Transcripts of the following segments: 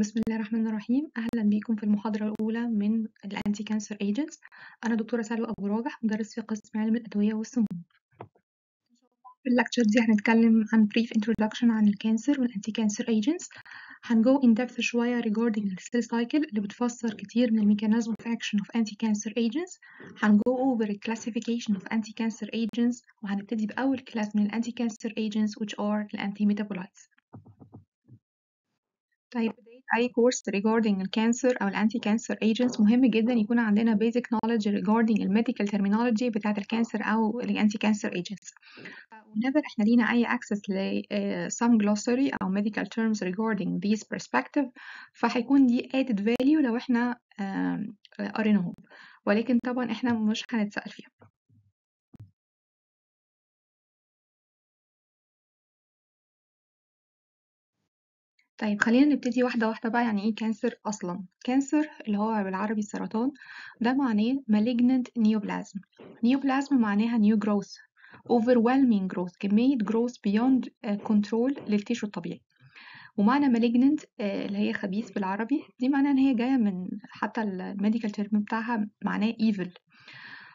بسم الله الرحمن الرحيم اهلا بكم في المحاضره الاولى من الانتي كانسر ايجنتس انا دكتوره سلوى ابو راجح مدرس في قسم علم الادويه والسموم في اللكتشر دي هنتكلم عن بريف introduction عن الكانسر والانتي كانسر ايجنتس هنجو ان ديبث شويه regarding السيل سايكل اللي بتفسر كتير من الميكانيزم اوف اكشن اوف انتي كانسر ايجنتس هنجو اوفر الكلاسيفيكيشن اوف انتي كانسر ايجنتس وهنبتدي باول كلاس من الانتي كانسر ايجنتس which are الانتي ميتابولايتس طيب اي كورس regarding الكانسر او الانتي كانسر ايجنتس مهم جدا يكون عندنا بيزك نوليدج regarding الميديكال ترمينولوجي بتاعه الكانسر او الانتي كانسر ايجنتس whenever احنا لينا اي access ل uh, some glossary او medical terms regarding these perspective فهيكون دي added value لو احنا قريناهم uh, ولكن طبعا احنا مش هنتسأل فيها طيب خلينا نبتدي واحدة واحدة بقى يعني ايه كانسر أصلا كانسر اللي هو بالعربي السرطان ده معناه malignant neoplasm neoplasm معناها new growth overwhelming growth كمية growth beyond آه، control للتيشو الطبيعي ومعنى malignant آه، اللي هي خبيث بالعربي دي معناها ان هي جاية من حتى الميديكال تيرم بتاعها معناه evil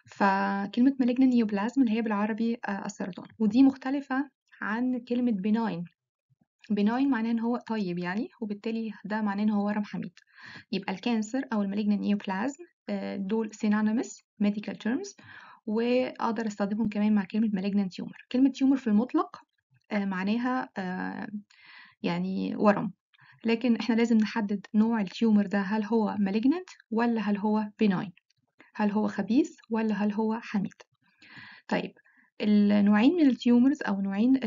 فكلمة malignant neoplasm اللي هي بالعربي آه، السرطان ودي مختلفة عن كلمة benign benign معناه إن هو طيب يعني وبالتالي ده معناه إن هو ورم حميد يبقى الكانسر أو المالجنا نيوبلازم آه، دول synonymous medical terms وأقدر أستخدمهم كمان مع كلمة malignant tumor كلمة tumor في المطلق آه، معناها آه، يعني ورم لكن احنا لازم نحدد نوع التيومر ده هل هو malignant ولا هل هو benign هل هو خبيث ولا هل هو حميد طيب النوعين من التيومرز او نوعين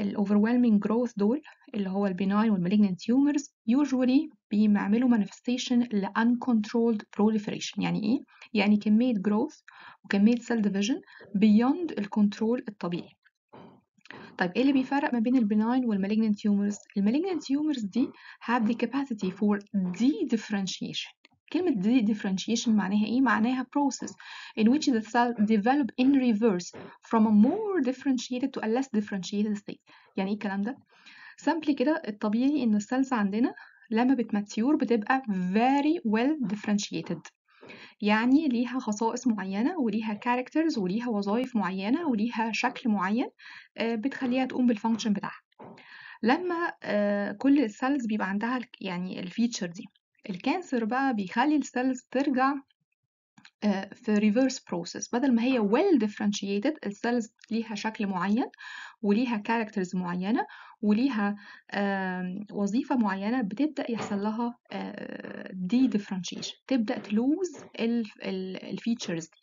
الاوفرويلمنج جروث دول اللي هو البناين والمالجنت تيومرز يوجوالي بيعملوا مانيفستيشن ل بروليفريشن يعني ايه يعني كميه جروث وكميه سيل ديفيجن بيوند الكنترول الطبيعي طيب ايه اللي بيفرق ما بين البناين والمالجنت تيومرز المالجنت تيومرز دي هاف the كاباسيتي فور دي ديفرنشيشن كلمة دي differentiation معناها ايه؟ معناها process in which the cell develop in reverse from a more differentiated to a less differentiated state يعني ايه الكلام ده؟ simply كده الطبيعي ان السلس عندنا لما بتماتيور بتبقى very well differentiated يعني ليها خصائص معينة وليها characters وليها وظائف معينة وليها شكل معين آه، بتخليها تقوم بالفانكشن بتاعها لما آه، كل السلس بيبقى عندها يعني الفيتشر دي الكانسر بقى بيخلي السيلز ترجع آه، في reverse process بدل ما هي well differentiated السيلز ليها شكل معين وليها كاركترز معينة وليها وظيفة معينة بتبدأ يحصل لها دي آه، differentiation تبدأ تلوز الفيتشرز دي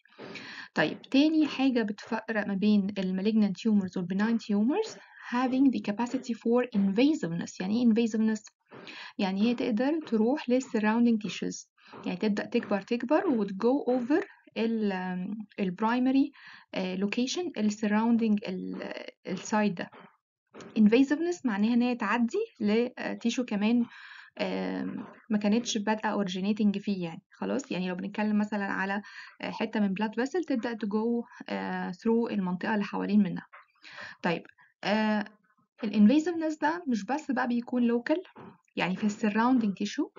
طيب تاني حاجة بتفرق ما بين المalignant tumors والبناين tumors having the capacity for invasiveness يعني ايه invasiveness يعني هي تقدر تروح للسراوندينج تيشوز يعني تبدأ تكبر تكبر وتجو اوفر البرايمري لوكيشن السراوندينج السايد ده invasiveness معناها ان هي تعدي لتيشو آه، كمان ما كانتش بادئه اوريجينيتنج فيه يعني خلاص يعني لو بنتكلم مثلا على آه، حته من بلاد فيسل تبدا تجو ثرو آه، المنطقه اللي حوالين منها طيب ال invasiveness ده مش بس بقى بيكون local يعني في ال surrounding tissue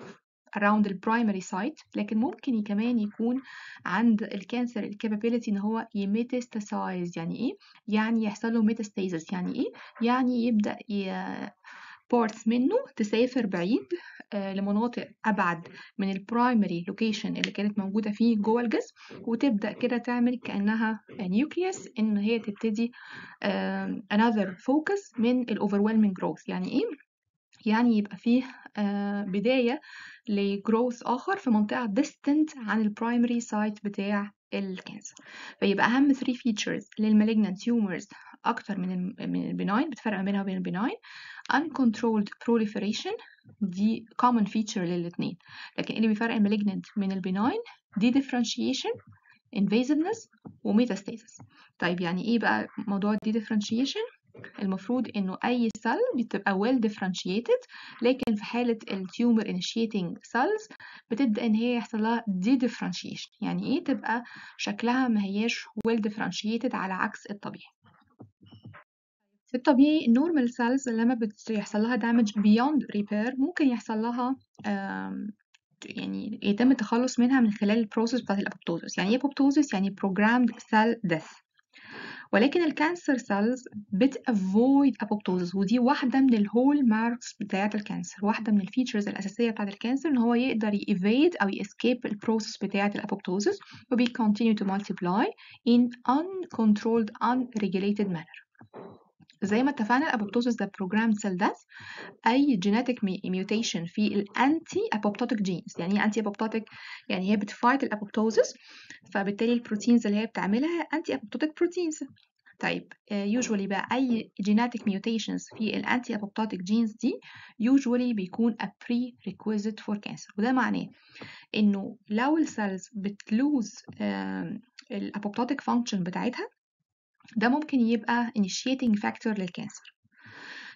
around the primary site لكن ممكن كمان يكون عند الكانسر الكابابيلتي ان هو يميتستسايز يعني ايه يعني يحصل له ميتاستاسيس يعني ايه يعني يبدا ي... بارتس منه تسافر بعيد آه، لمناطق أبعد من البرايمري لوكيشن اللي كانت موجودة فيه جوه الجسم وتبدأ كده تعمل كأنها نيوكليس إن هي تبتدي آه، another focus من ال overwhelming growth يعني إيه؟ يعني يبقى فيه آه، بداية لجروث آخر في منطقة distant عن البرايمري سايت بتاع الكانسر فيبقى اهم 3 فيتشرز للمالجنان تيومرز اكتر من من البناين بتفرق بينها وبين البناين uncontrolled proliferation دي common feature للاتنين لكن إيه اللي بيفرق المالجنان من البناين دي differentiation invasiveness وميتاستاسيس طيب يعني ايه بقى موضوع دي differentiation المفروض انه اي سل بتبقى well differentiated لكن في حاله التيومر initiating cells بتبدا ان هي يحصل لها دي differentiation يعني ايه تبقى شكلها ما هياش well differentiated على عكس الطبيعي في الطبيعي النورمال سيلز لما بيحصل لها دامج بيوند ريبير ممكن يحصل لها يعني يتم التخلص منها من خلال البروسيس بتاعت الابوبتوزس يعني ايه ابوبتوزس يعني programmed cell death ولكن الكانسر سيلز بتافويد ابوبتوزس ودي واحده من الهول ماركس بتاعه الكانسر واحده من الفيتشرز الاساسيه بتاعه الكانسر ان هو يقدر يإيفيد او يسكيب البروسيس بتاعه الابوبتوزس وبي بلاي ان ان كنترولد ان ريجوليتد مانر زي ما اتفقنا الابوبتوزيس ده بروجرام سيل ديث اي جينيتك ميوتيشن في الانتي ابوبتوتيك جينز يعني ايه انتي ابوبتوتيك يعني هي بتفايت الابوبتوزيس فبالتالي البروتينز اللي هي بتعملها انتي ابوبتوتيك بروتينز طيب يوجوالي آه، بقى اي جينيتك ميوتيشنز في الانتي ابوبتوتيك جينز دي يوجوالي بيكون ا بري ريكويزيت فور كانسر وده معناه انه لو السيلز بتلوز الابوبتوتيك فانكشن بتاعتها ده ممكن يبقى initiating factor للكانسر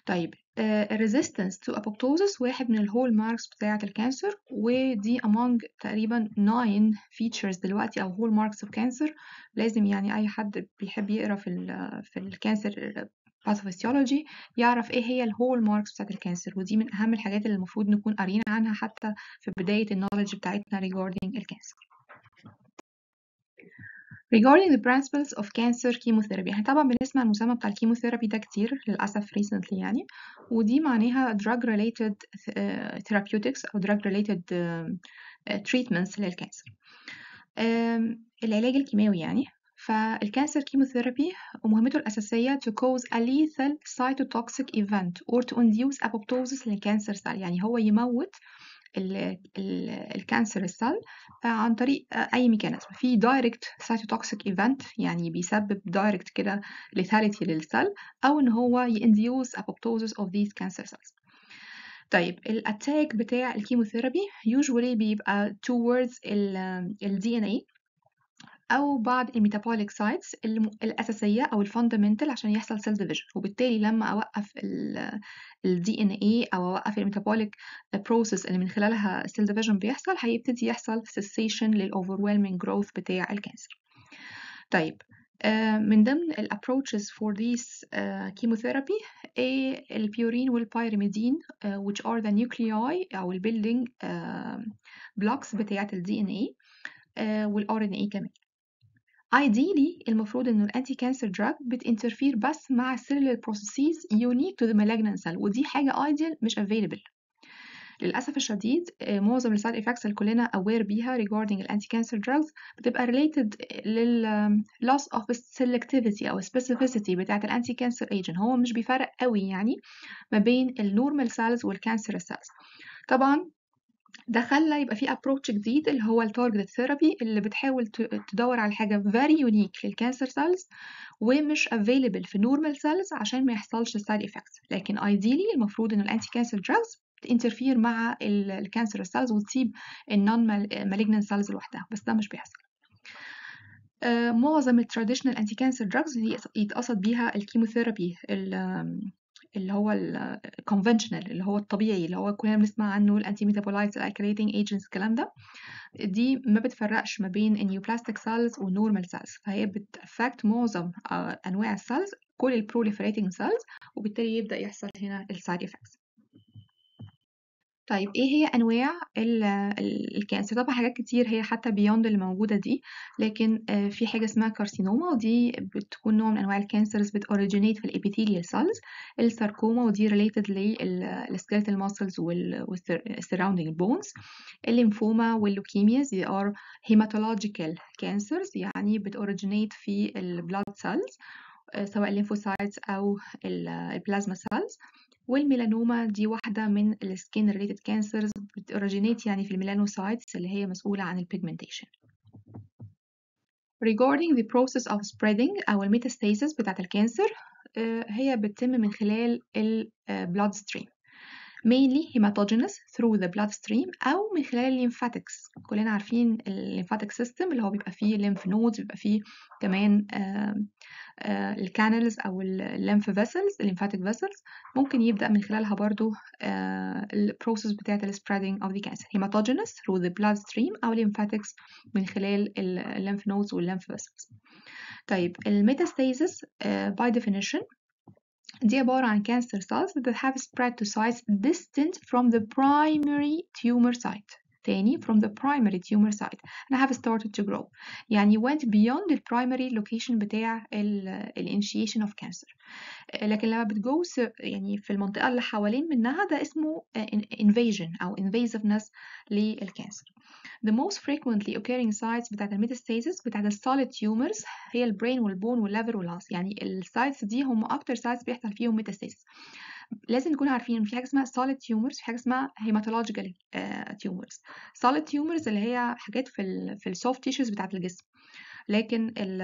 طيب آه، resistance to apoptosis واحد من الهول ماركس بتاعة الكانسر ودي among تقريبا 9 features دلوقتي أو هول ماركس of cancer لازم يعني أي حد بيحب يقرأ في في الكانسر pathophysiology يعرف ايه هي الهول ماركس بتاعة الكانسر ودي من اهم الحاجات اللي المفروض نكون قاريين عنها حتى في بدايه النولج بتاعتنا regarding الكانسر Regarding the principles of cancer chemotherapy احنا طبعا بنسمع المسمى بتاع الكيموثيرابي ده كتير للأسف recently يعني ودي معناها drug related therapeutics أو drug related treatments للكانسر العلاج الكيماوي يعني فالكانسر كيموثيرابي ومهمته الأساسية to cause a lethal cytotoxic event or to induce apoptosis للكانسر سال يعني هو يموت الكانسر السل آه، عن طريق آه، اي ميكانيزم في دايركت سايتوتوكسيك ايفنت يعني بيسبب دايركت كده ليثاليتي للسل او ان هو ينديوس ابوبتوزس اوف ذيس كانسر سيلز طيب الاتاك بتاع الكيموثيرابي يوجوالي بيبقى towards ال DNA أو بعض الميتابوليك سايتس الأساسية أو الفاندمنتال عشان يحصل سيل ديفيجن وبالتالي لما أوقف الدي إن اي أو أوقف الميتابوليك بروسيس اللي من خلالها السيل ديفيجن بيحصل هيبتدي يحصل سيسيشن للاوفرويلمنج جروث بتاع الكانسر طيب آه، من ضمن ال approaches for كيموثيرابي ايه chemotherapy البيورين والبيرميدين آه، which are the nuclei أو البيلدينج building آه، بتاعه blocks ان ال DNA ان وال RNA كمان Ideally المفروض إنه الأنتي كانسر دراج بتinterfere بس مع cellular processes unique to the malignant cell ودي حاجة ideal مش available. للأسف الشديد معظم side effects اللي كلنا aware بيها regarding anti-cancer drugs بتبقى related للـ loss of selectivity أو specificity بتاعة anti-cancer agent هو مش بيفرق قوي يعني ما بين الـ normal cells والـ cancer cells طبعا ده خلى يبقى في ابروتش جديد اللي هو التارجت ثيرابي اللي بتحاول تدور على حاجه فيري يونيك للكانسر سيلز ومش افيلبل في نورمال سيلز عشان ما يحصلش سايد افكتس لكن ايديلي المفروض ان الانتي كانسر دراجز تنترفير مع الكانسر سيلز وتسيب النون مالجنن سيلز لوحدها بس ده مش بيحصل آه، معظم التراديشنال انتي كانسر دراجز اللي يتقصد بيها الكيموثيرابي اللي هو الكونفنشنال اللي هو الطبيعي اللي هو كلنا بنسمع عنه الانتي ميتابولايتس الاكريتنج ايجنتس الكلام ده دي ما بتفرقش ما بين النيوبلاستيك سيلز والنورمال سيلز فهي بتأفكت معظم آه، انواع السيلز كل البروليفريتنج سيلز وبالتالي يبدأ يحصل هنا السايد افكتس طيب إيه هي أنواع ال الكانسر؟ طبعًا حاجات كتير هي حتى بيوند اللي موجودة دي، لكن آه، في حاجة اسمها carcinoma ودي بتكون نوع من أنواع بت originate في الepithelial cells، الساركوما ودي related لل skeletal muscles وال surrounding bones، الليمفوما والleukemias دي ار هيماتولوجيكال كانسرز يعني originate في البلاد cells آه، سواء الليمفوسايتس أو البلازما آه، cells والميلانوما دي واحدة من السكين ريليتد كانسرز بتوريجينيت يعني في الميلانوسايتس اللي هي مسؤولة عن البيجمنتيشن regarding the process of spreading أو الميتاستاسيس بتاعة الكانسر آه، هي بتتم من خلال البلود ستريم آه، mainly hematogenous through the bloodstream أو من خلال lymphatics كلنا عارفين lymphatic system اللي هو بيبقى فيه lymph nodes بيبقى فيه كمان الكانلز أو lymph vessels lymphatic vessels ممكن يبدأ من خلالها برضو process بتاعة ال spreading of the cancer hematogenous through the bloodstream أو lymphatics من خلال lymph nodes وال lymph vessels طيب الميتاستاسيس by definition They are and cancer cells that have spread to sites distant from the primary tumor site. تاني from the primary tumor site and have started to grow يعني went beyond the primary location بتاع ال initiation of cancer لكن لما بتجوز يعني في المنطقة اللي حوالين منها ده اسمه invasion أو invasiveness للكانسر The most frequently occurring sites بتاعت الميتاستاسيس بتاعت السوليد تيومرز هي البرين والبون والليفر واللاس يعني السايتس دي هم أكتر سايتس بيحصل فيهم ميتاستاسيس لازم نكون عارفين ان في حاجه اسمها solid tumors في حاجه اسمها hematological آه، tumors solid tumors اللي هي حاجات في ال في السوفت تيشوز بتاعه الجسم لكن ال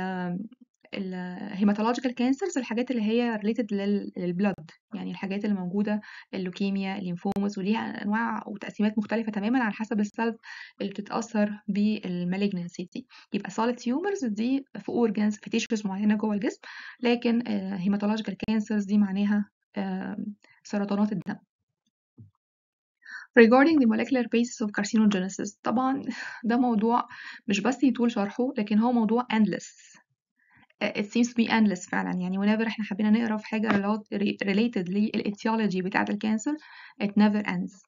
الهيماتولوجيكال كانسرز الحاجات اللي هي ريليتد للبلد يعني الحاجات اللي موجوده اللوكيميا الليمفومز وليها انواع وتقسيمات مختلفه تماما على حسب السلف اللي بتتاثر بالمالجنسي دي يبقى سوليد تيومرز دي في اورجانز في تيشوز معينه جوه الجسم لكن هيماتولوجيكال آه، كانسرز دي معناها سرطانات الدم regarding the molecular basis of carcinogenesis طبعا ده موضوع مش بس يطول شرحه لكن هو موضوع endless it seems to be endless فعلا يعني whenever احنا حبينا نقرا في حاجة related للإتيولوجي بتاعة الكانسر it never ends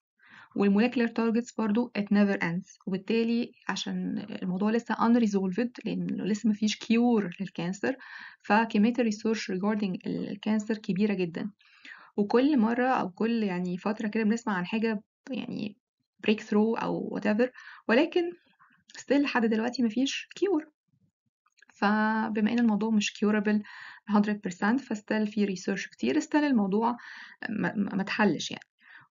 والمولكيولار تارجتس برضو it never ends وبالتالي عشان الموضوع لسه unresolved لأن لسه مفيش كيور للكانسر فكمية الريسورش regarding الكانسر كبيرة جدا وكل مرة أو كل يعني فترة كده بنسمع عن حاجة يعني بريك ثرو أو whatever ولكن still لحد دلوقتي مفيش cure فبما ان الموضوع مش curable 100% فستيل في ريسيرش كتير استيل الموضوع ما تحلش يعني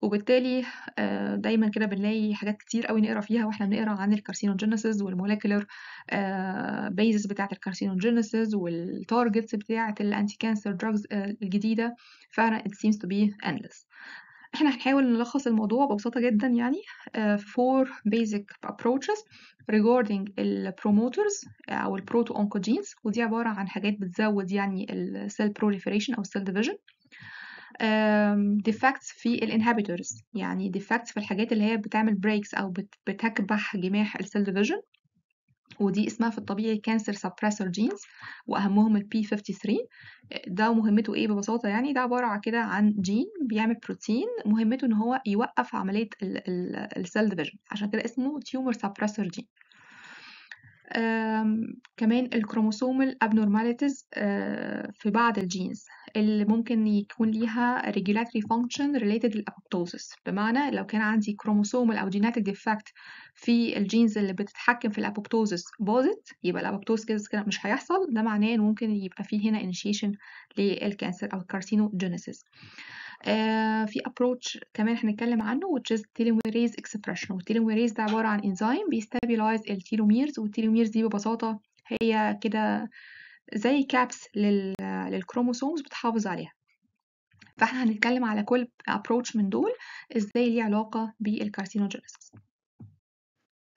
وبالتالي آه، دايما كده بنلاقي حاجات كتير قوي نقرا فيها واحنا بنقرا عن الكارسينوجينيسيس والموليكولر بيزس بتاعه الكارسينوجينيسيس والتارجتس بتاعه الانتي كانسر دراجز الجديده فعلا it seems to be endless احنا هنحاول نلخص الموضوع ببساطه جدا يعني فور بيزك ابروتشز approaches regarding البروموترز آه، او البروتو اونكوجينز ودي عباره عن حاجات بتزود يعني السيل proliferation او السيل division ديفكتس في الانهبيتورز يعني ديفكتس في الحاجات اللي هي بتعمل بريكس او بتكبح جماح السيل ديفيجن ودي اسمها في الطبيعي كانسر سبريسور جينز واهمهم البي 53 ده مهمته ايه ببساطه يعني ده عباره عن كده عن جين بيعمل بروتين مهمته ان هو يوقف عمليه السيل ديفيجن عشان كده اسمه تيومر سبريسور جين كمان الكروموسومال ابنورماليتيز آه، في بعض الجينز اللي ممكن يكون ليها regulatory function related للأبوبتوزس بمعنى لو كان عندي كروموسومال أو genetic defect في الجينز اللي بتتحكم في الأبوبتوزس باظت يبقى الأبوبتوزس كده مش هيحصل ده معناه إن ممكن يبقى فيه هنا initiation للكانسر أو جينيسيس آه في approach كمان هنتكلم عنه which is telomerase expression والتيلوميريز ده عبارة عن انزيم بيستابيلايز التيلوميرز والتيلوميرز دي ببساطة هي كده زي كابس للكروموسومز بتحافظ عليها فاحنا هنتكلم على كل ابروتش من دول ازاي ليه علاقه بالكارسينوجينيسيس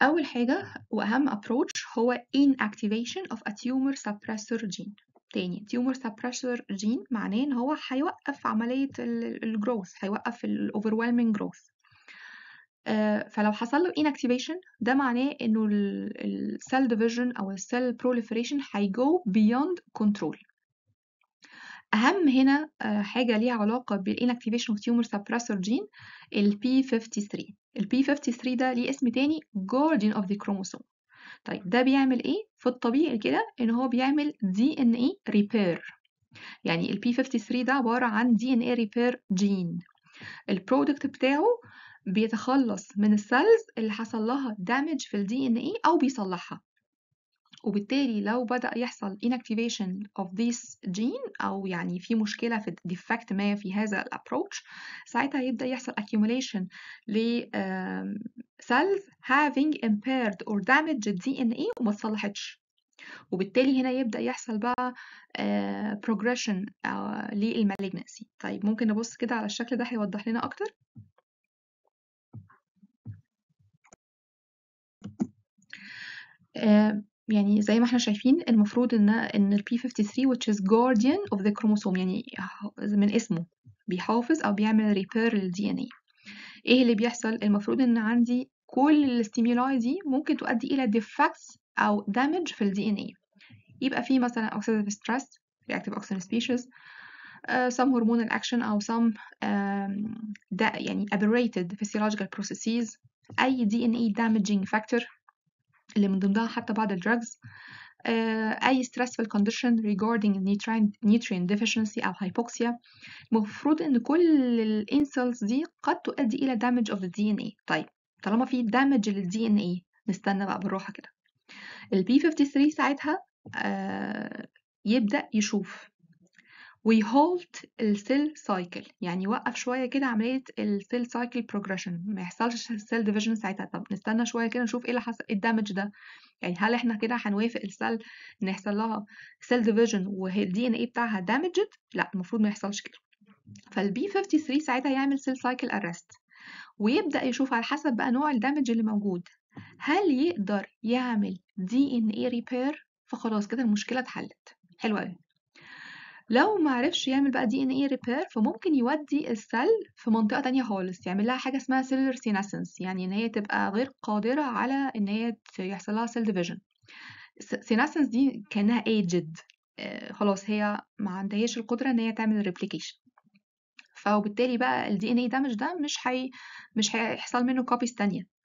اول حاجه واهم ابروتش هو inactivation of a tumor suppressor gene تاني tumor suppressor gene معناه ان هو هيوقف عمليه الجروث هيوقف الاوفرويلمنج growth فلو حصل له inactivation ده معناه انه ال cell division او ال cell proliferation هيجو beyond control اهم هنا حاجه ليها علاقه بال inactivation of tumor suppressor gene ال p 53 ال p 53 ده ليه اسم تاني guardian of the chromosome طيب ده بيعمل ايه في الطبيعي كده ان هو بيعمل DNA repair يعني ال p 53 ده عباره عن DNA repair gene البرودكت بتاعه بيتخلص من السيلز اللي حصل لها دامج في الدي ان اي او بيصلحها وبالتالي لو بدأ يحصل inactivation of this gene أو يعني في مشكلة في defect ما في هذا الابروتش ساعتها يبدأ يحصل accumulation ل cells having impaired or damaged DNA وما اتصلحتش وبالتالي هنا يبدأ يحصل بقى آه، progression آه، للمالجنسي طيب ممكن نبص كده على الشكل ده هيوضح لنا أكتر يعني زي ما احنا شايفين المفروض ان ان ال p53 which is guardian of the chromosome يعني من اسمه بيحافظ او بيعمل repair لل DNA ايه اللي بيحصل المفروض ان عندي كل الستيمولاي دي ممكن تؤدي الى defects او damage في ال DNA يبقى في مثلا oxidative stress reactive oxygen species uh, some hormonal action أو some um, يعني aberrated physiological processes أي DNA damaging factor اللي من ضمنها حتى بعض الدراجز آه، أي stressful condition regarding nutrient deficiency أو hypoxia المفروض إن كل الانسلز دي قد تؤدي إلى damage of the DNA طيب طالما في damage لل DNA نستنى بقى بالراحة كده ال P53 ساعتها آه، يبدأ يشوف ويهولت السيل سايكل يعني يوقف شويه كده عمليه السيل سايكل بروجريشن ما يحصلش السيل ديفيجن ساعتها طب نستنى شويه كده نشوف ايه اللي حصل إيه الدامج ده يعني هل احنا كده هنوافق السيل ان يحصل لها سيل ديفيجن والدي ان ايه بتاعها دامجد لا المفروض ما يحصلش كده فالبي 53 ساعتها يعمل سيل سايكل ارست ويبدا يشوف على حسب بقى نوع الدامج اللي موجود هل يقدر يعمل دي ان اي ريبير فخلاص كده المشكله اتحلت حلوه قوي لو ما عرفش يعمل بقى دي ان ايه ريبير فممكن يودي السل في منطقة تانية خالص يعمل لها حاجة اسمها سيلر سيناسنس يعني ان هي تبقى غير قادرة على ان هي يحصل لها سيل ديفيجن سيناسنس دي كانها ايجد آه، خلاص هي ما عندهاش القدرة ان هي تعمل ريبليكيشن فوبالتالي بقى الدي ان اي دامج ده مش حي... مش هيحصل منه كوبيز تانية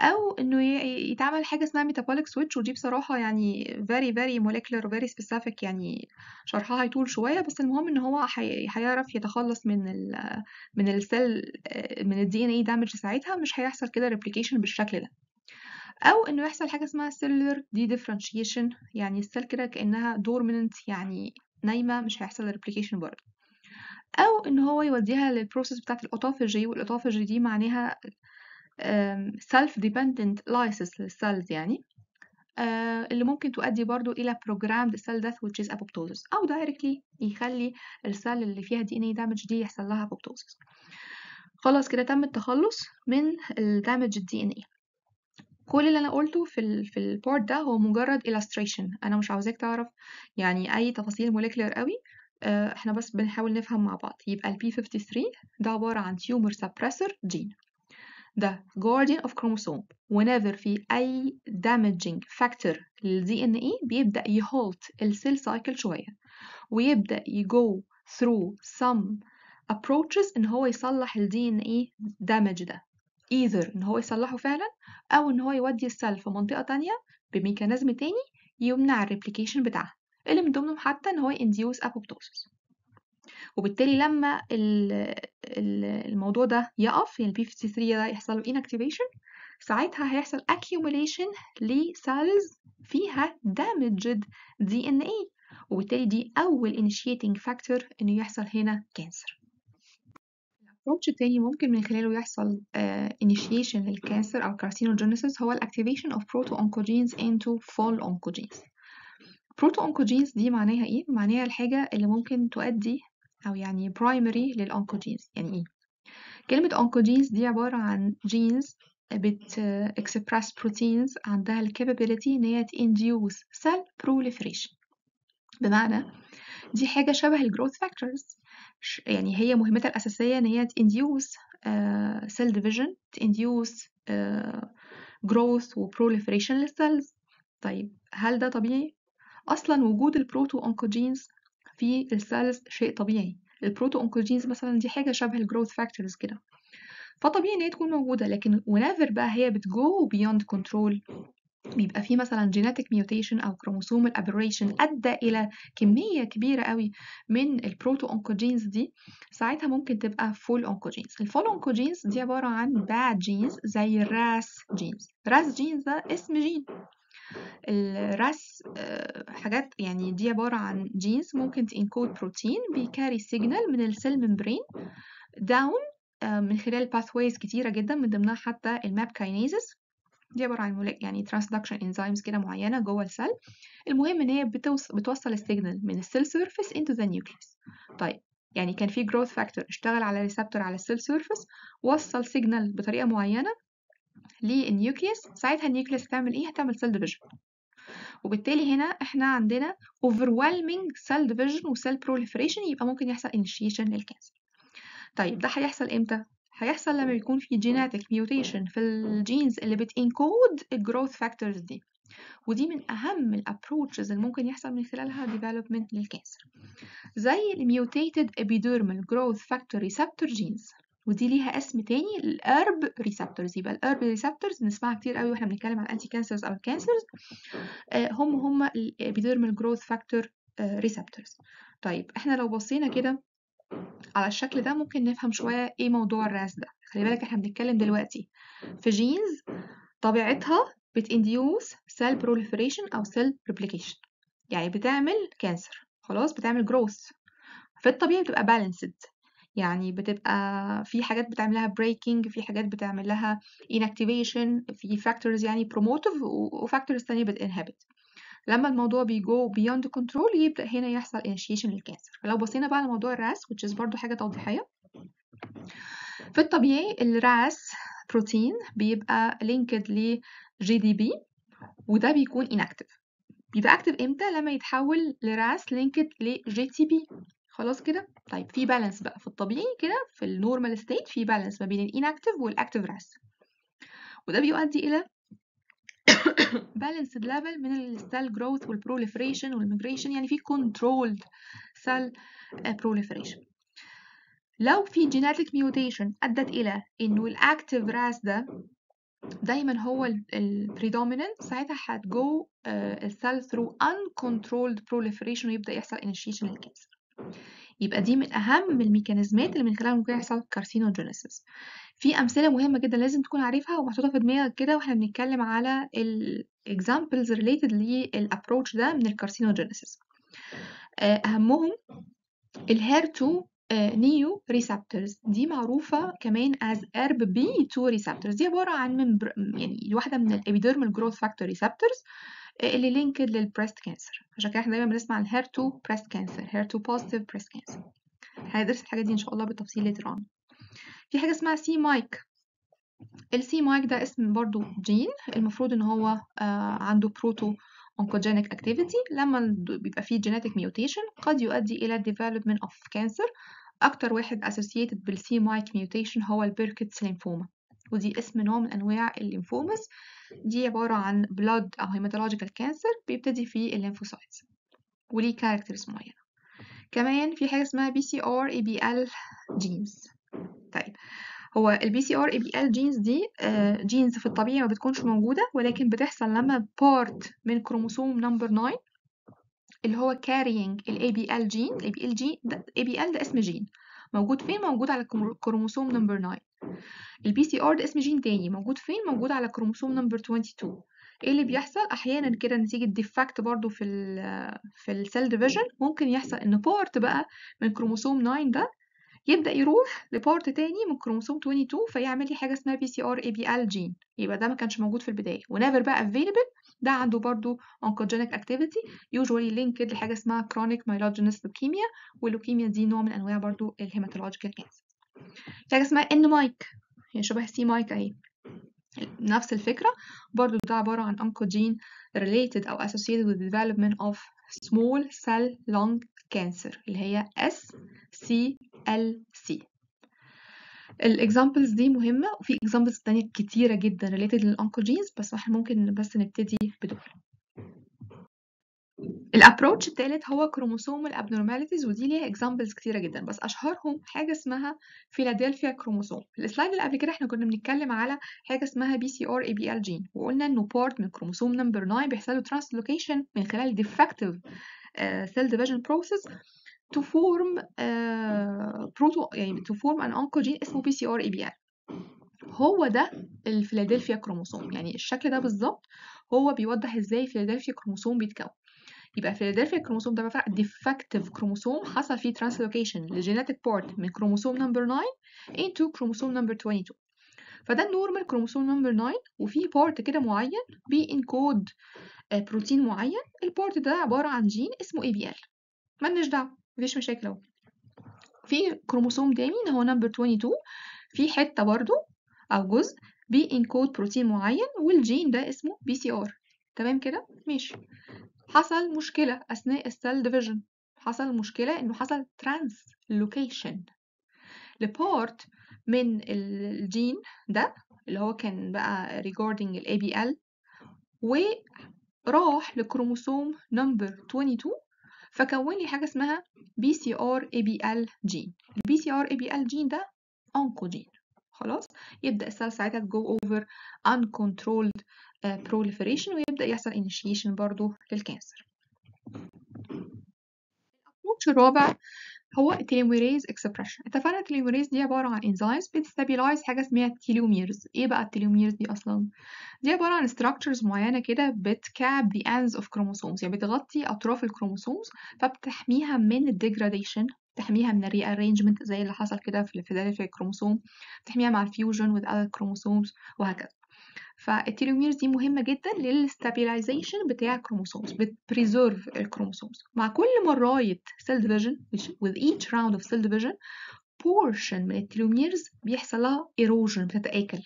أو إنه يتعمل حاجة اسمها ميتابوليك سويتش ودي بصراحة يعني فيري فيري molecular very سبيسيفيك يعني شرحها هيطول شوية بس المهم إن هو هيعرف يتخلص من ال من السيل آه، من ال اي دامج ساعتها مش هيحصل كده ريبليكيشن بالشكل ده أو إنه يحصل حاجة اسمها دي ديفرنشيشن يعني السيل كده كأنها دورمننت يعني نايمة مش هيحصل ريبليكيشن برضه أو إن هو يوديها للبروسيس بتاعة الأوتوفاجي والأوتوفاجي دي معناها self dependent lysis للسيلز يعني آه، اللي ممكن تؤدي برضو إلى programmed cell death which is apoptosis أو directly يخلي السيل اللي فيها DNA damage دي يحصل لها apoptosis خلاص كده تم التخلص من damage الدي ان كل اللي انا قلته في ال في البورت ده هو مجرد illustration انا مش عاوزاك تعرف يعني اي تفاصيل موليكولر قوي آه، احنا بس بنحاول نفهم مع بعض يبقى البي 53 ده عبارة عن تيومر سبريسر جين the guardian of chromosome whenever في أي damaging factor لل DNA بيبدأ يهولت cell cycle شوية ويبدأ ي go through some approaches إن هو يصلح ال DNA damage ده either إن هو يصلحه فعلا أو إن هو يودي cell في منطقة تانية بميكانيزم تاني يمنع replication بتاعها اللي من ضمنهم حتى إن هو induce apoptosis وبالتالي لما الموضوع ده يقف يعني البي 53 ده يحصل له inactivation ساعتها هيحصل accumulation cells فيها damaged DNA وبالتالي دي أول initiating factor إنه يحصل هنا كانسر الابروتش التاني ممكن من خلاله يحصل uh, initiation للكانسر أو carcinogenesis هو activation of proto-oncogenes into full oncogenes proto-oncogenes دي معناها إيه؟ معناها الحاجة اللي ممكن تؤدي أو يعني primary للأنكوجينز يعني إيه؟ كلمة أنكوجينز دي عبارة عن جينز بت express proteins عندها ال capability إن هي ت induce cell proliferation بمعنى دي حاجة شبه ال growth factors يعني هي مهمتها الأساسية إن هي ت induce آه، cell division ت induce uh, آه، growth و proliferation للcells طيب هل ده طبيعي؟ أصلا وجود البروتو أنكوجينز في السيلز شيء طبيعي البروتو اونكوجينز مثلا دي حاجه شبه الجروث فاكتورز كده فطبيعي ان هي تكون موجوده لكن ونافر بقى هي بتجو بيوند كنترول بيبقى فيه مثلا جيناتيك ميوتيشن او كروموسوم الابريشن ادى الى كميه كبيره قوي من البروتو اونكوجينز دي ساعتها ممكن تبقى فول اونكوجينز الفول اونكوجينز دي عباره عن باد جينز زي الراس جينز راس جينز ده اسم جين الراس آه، حاجات يعني دي عبارة عن جينز ممكن تنكود بروتين بيكاري سيجنال من السيل ممبرين داون من خلال باثويز كتيرة جدا من ضمنها حتى الماب كاينيزس دي عبارة عن يعني ترانسدكشن انزيمز كده معينة جوه السيل المهم ان هي بتوصل, بتوصل السيجنال من السيل سيرفيس انتو ذا نيوكليس طيب يعني كان في جروث فاكتور اشتغل على ريسبتور على السيل سيرفيس وصل سيجنال بطريقة معينة للنيوكليس ساعتها النيوكليس هتعمل ايه هتعمل سيل ديفيجن وبالتالي هنا احنا عندنا overwhelming cell division cell proliferation يبقى ممكن يحصل initiation للكانسر طيب ده هيحصل امتى هيحصل لما يكون في genetic mutation في الجينز اللي بتنكود الجروث فاكتورز دي ودي من أهم الابروتشز اللي ممكن يحصل من خلالها development للكانسر زي الميوتيتد epidermal growth factor receptor genes ودي ليها اسم تاني الارب ريسبتورز يبقى الارب ريسبتورز بنسمعها كتير قوي واحنا بنتكلم عن انتي كانسرز او الكانسرز آه، هم هم الابيديرمال جروث فاكتور ريسبتورز طيب احنا لو بصينا كده على الشكل ده ممكن نفهم شويه ايه موضوع الراس ده خلي بالك احنا بنتكلم دلوقتي في جينز طبيعتها بتنديوس سيل بروليفريشن او سيل ريبليكيشن يعني بتعمل كانسر خلاص بتعمل جروث في الطبيعي بتبقى بالانسد يعني بتبقى في حاجات بتعمل لها breaking في حاجات بتعمل لها inactivation في factors يعني promotive وfactors تانية بتinhibit لما الموضوع بيجو beyond control يبدأ هنا يحصل initiation للكانسر لو بصينا بقى لموضوع الراس which is برضو حاجة توضيحية في الطبيعي الراس بروتين بيبقى linked ل بي وده بيكون inactive بيبقى active امتى لما يتحول لراس linked ل بي خلاص كده طيب في بالانس بقى في الطبيعي كده في النورمال ستيت في بالانس ما بين الاناكتيف والاكتيف راس وده بيؤدي الى بالانسد ليفل من السيل جروث والبروليفريشن والميجريشن يعني في كنترولد سيل بروليفريشن لو في جيناتيك ميوتيشن ادت الى انه الاكتيف راس ده دايما هو البريدومينانت ساعتها هتجو آه، السيل ثرو uncontrolled بروليفريشن ويبدا يحصل انيشيشن للكانسر يبقى دي من أهم الميكانيزمات اللي من خلالها ممكن يحصل الكارسينوجينيسيس في أمثلة مهمة جدا لازم تكون عارفها ومحطوطة في دماغك كده واحنا بنتكلم على الاكزامبلز ريليتد للابروتش ده من الكارسينوجينيسيس آه، أهمهم الهير آه، 2 نيو ريسبتورز دي معروفة كمان از ارب بي 2 ريسبتورز دي عبارة عن من يعني واحدة من الابيديرمال جروث فاكتور ريسبتورز اللي لينكد للبريست كانسر عشان كده احنا دايما بنسمع عن هير 2 بريست كانسر هير 2 بوزيتيف بريست كانسر هندرس الحاجات دي ان شاء الله بالتفصيل لتران في حاجه اسمها سي مايك السي مايك ده اسم برضو جين المفروض ان هو آه، عنده بروتو اونكوجينيك اكتيفيتي لما بيبقى فيه جينيتك ميوتيشن قد يؤدي الى ديفلوبمنت اوف كانسر اكتر واحد اسوسييتد بالسي مايك ميوتيشن هو البيركتس ليمفوما ودي اسم نوع من أنواع الليمفومس دي عبارة عن بلاد أو هيماتولوجيكال كانسر بيبتدي في الليمفوسايتس وليه كاركترز معينة كمان في حاجة اسمها بي سي ار اي بي ال جينز طيب هو البي سي ار اي بي ال جينز دي جينز آه، في الطبيعي ما بتكونش موجودة ولكن بتحصل لما بارت من كروموسوم نمبر 9 اللي هو carrying ال ABL بي ال ABL اي بي ABL ده اسم جين موجود فين موجود على كروموسوم نمبر 9 البي سي ار ده اسم جين تاني موجود فين موجود على كروموسوم نمبر 22 ايه اللي بيحصل احيانا كده نتيجه ديفاكت برضو في الـ في السيل ديفيجن ممكن يحصل ان بارت بقى من كروموسوم 9 ده يبدا يروح لبارت تاني من كروموسوم 22 فيعمل لي حاجه اسمها بي سي ار اي بي ال جين يبقى ده ما كانش موجود في البدايه ونيفر بقى افيلبل ده عنده برضو oncogenic activity usually linked لحاجه اسمها chronic myelogenous leukemia واللوكيميا دي نوع من انواع برضو الهيماتولوجيكال كانسر حاجه اسمها ان مايك هي شبه سي مايك اهي نفس الفكرة برضو ده عبارة عن أنكوجين related أو associated with development of small cell lung cancer اللي هي SCLC الاكزامبلز دي مهمة وفي اكزامبلز تانية كتيرة جدا related للانكوجينز بس احنا ممكن بس نبتدي بدول الابروتش الثالث هو كروموسوم الابنورماليتيز ودي ليها اكزامبلز كتيره جدا بس اشهرهم حاجه اسمها فيلادلفيا كروموسوم السلايد اللي قبل كده احنا كنا بنتكلم على حاجه اسمها بي سي ار اي بي ال جين وقلنا انه بارت من كروموسوم نمبر 9 بيحصل له ترانسلوكيشن من خلال ديفكتيف سيل ديفيجن بروسيس تو فورم بروتو يعني تو فورم ان اونكوجين اسمه بي سي ار اي بي ال هو ده الفيلادلفيا كروموسوم يعني الشكل ده بالظبط هو بيوضح ازاي فيلادلفيا كروموسوم بيتكون يبقى فيلادلفيا الكروموسوم ده بقى ديفكتيف كروموسوم حصل فيه ترانسلوكيشن للجيناتيك بورت من كروموسوم نمبر 9 انتو كروموسوم نمبر 22 فده النورمال كروموسوم نمبر 9 وفيه بورت كده معين بينكود بروتين آه، معين البورت ده عباره عن جين اسمه اي بي ال مالناش دعوه مفيش مشاكل اهو في كروموسوم تاني اللي هو نمبر 22 في حته برضو او جزء بينكود بروتين معين والجين ده اسمه بي سي ار تمام كده ماشي حصل مشكلة أثناء السيل ديفيجن حصل مشكلة إنه حصل ترانسلوكيشن لبارت من الجين ده اللي هو كان بقى regarding ال ABL وراح لكروموسوم نمبر 22 فكون لي حاجة اسمها BCR-ABL جين الـ BCR ABL جين ده أنكوجين خلاص يبدأ السيل ساعتها تجو اوفر uncontrolled آه، proliferation ويبدأ يحصل initiation برضو للكانسر الابروتش الرابع هو telomerase اكسبريشن اتفقنا telomerase دي عبارة عن انزيمز بتستابيلايز حاجة اسمها telomeres ايه بقى التليوميرز دي اصلا دي عبارة عن structures معينة كده بتكاب the ends of chromosomes يعني بتغطي اطراف الكروموسومز فبتحميها من الديجراديشن تحميها من الري ارينجمنت زي اللي حصل كده في الانفدال في الكروموسوم تحميها مع الفيوجن with other chromosomes وهكذا فالتيلوميرز دي مهمة جدا للستابيلايزيشن بتاع الكروموسومز بتبريزيرف الكروموسومز مع كل مراية cell division with each round of cell division portion من التيلوميرز بيحصل لها erosion بتتآكل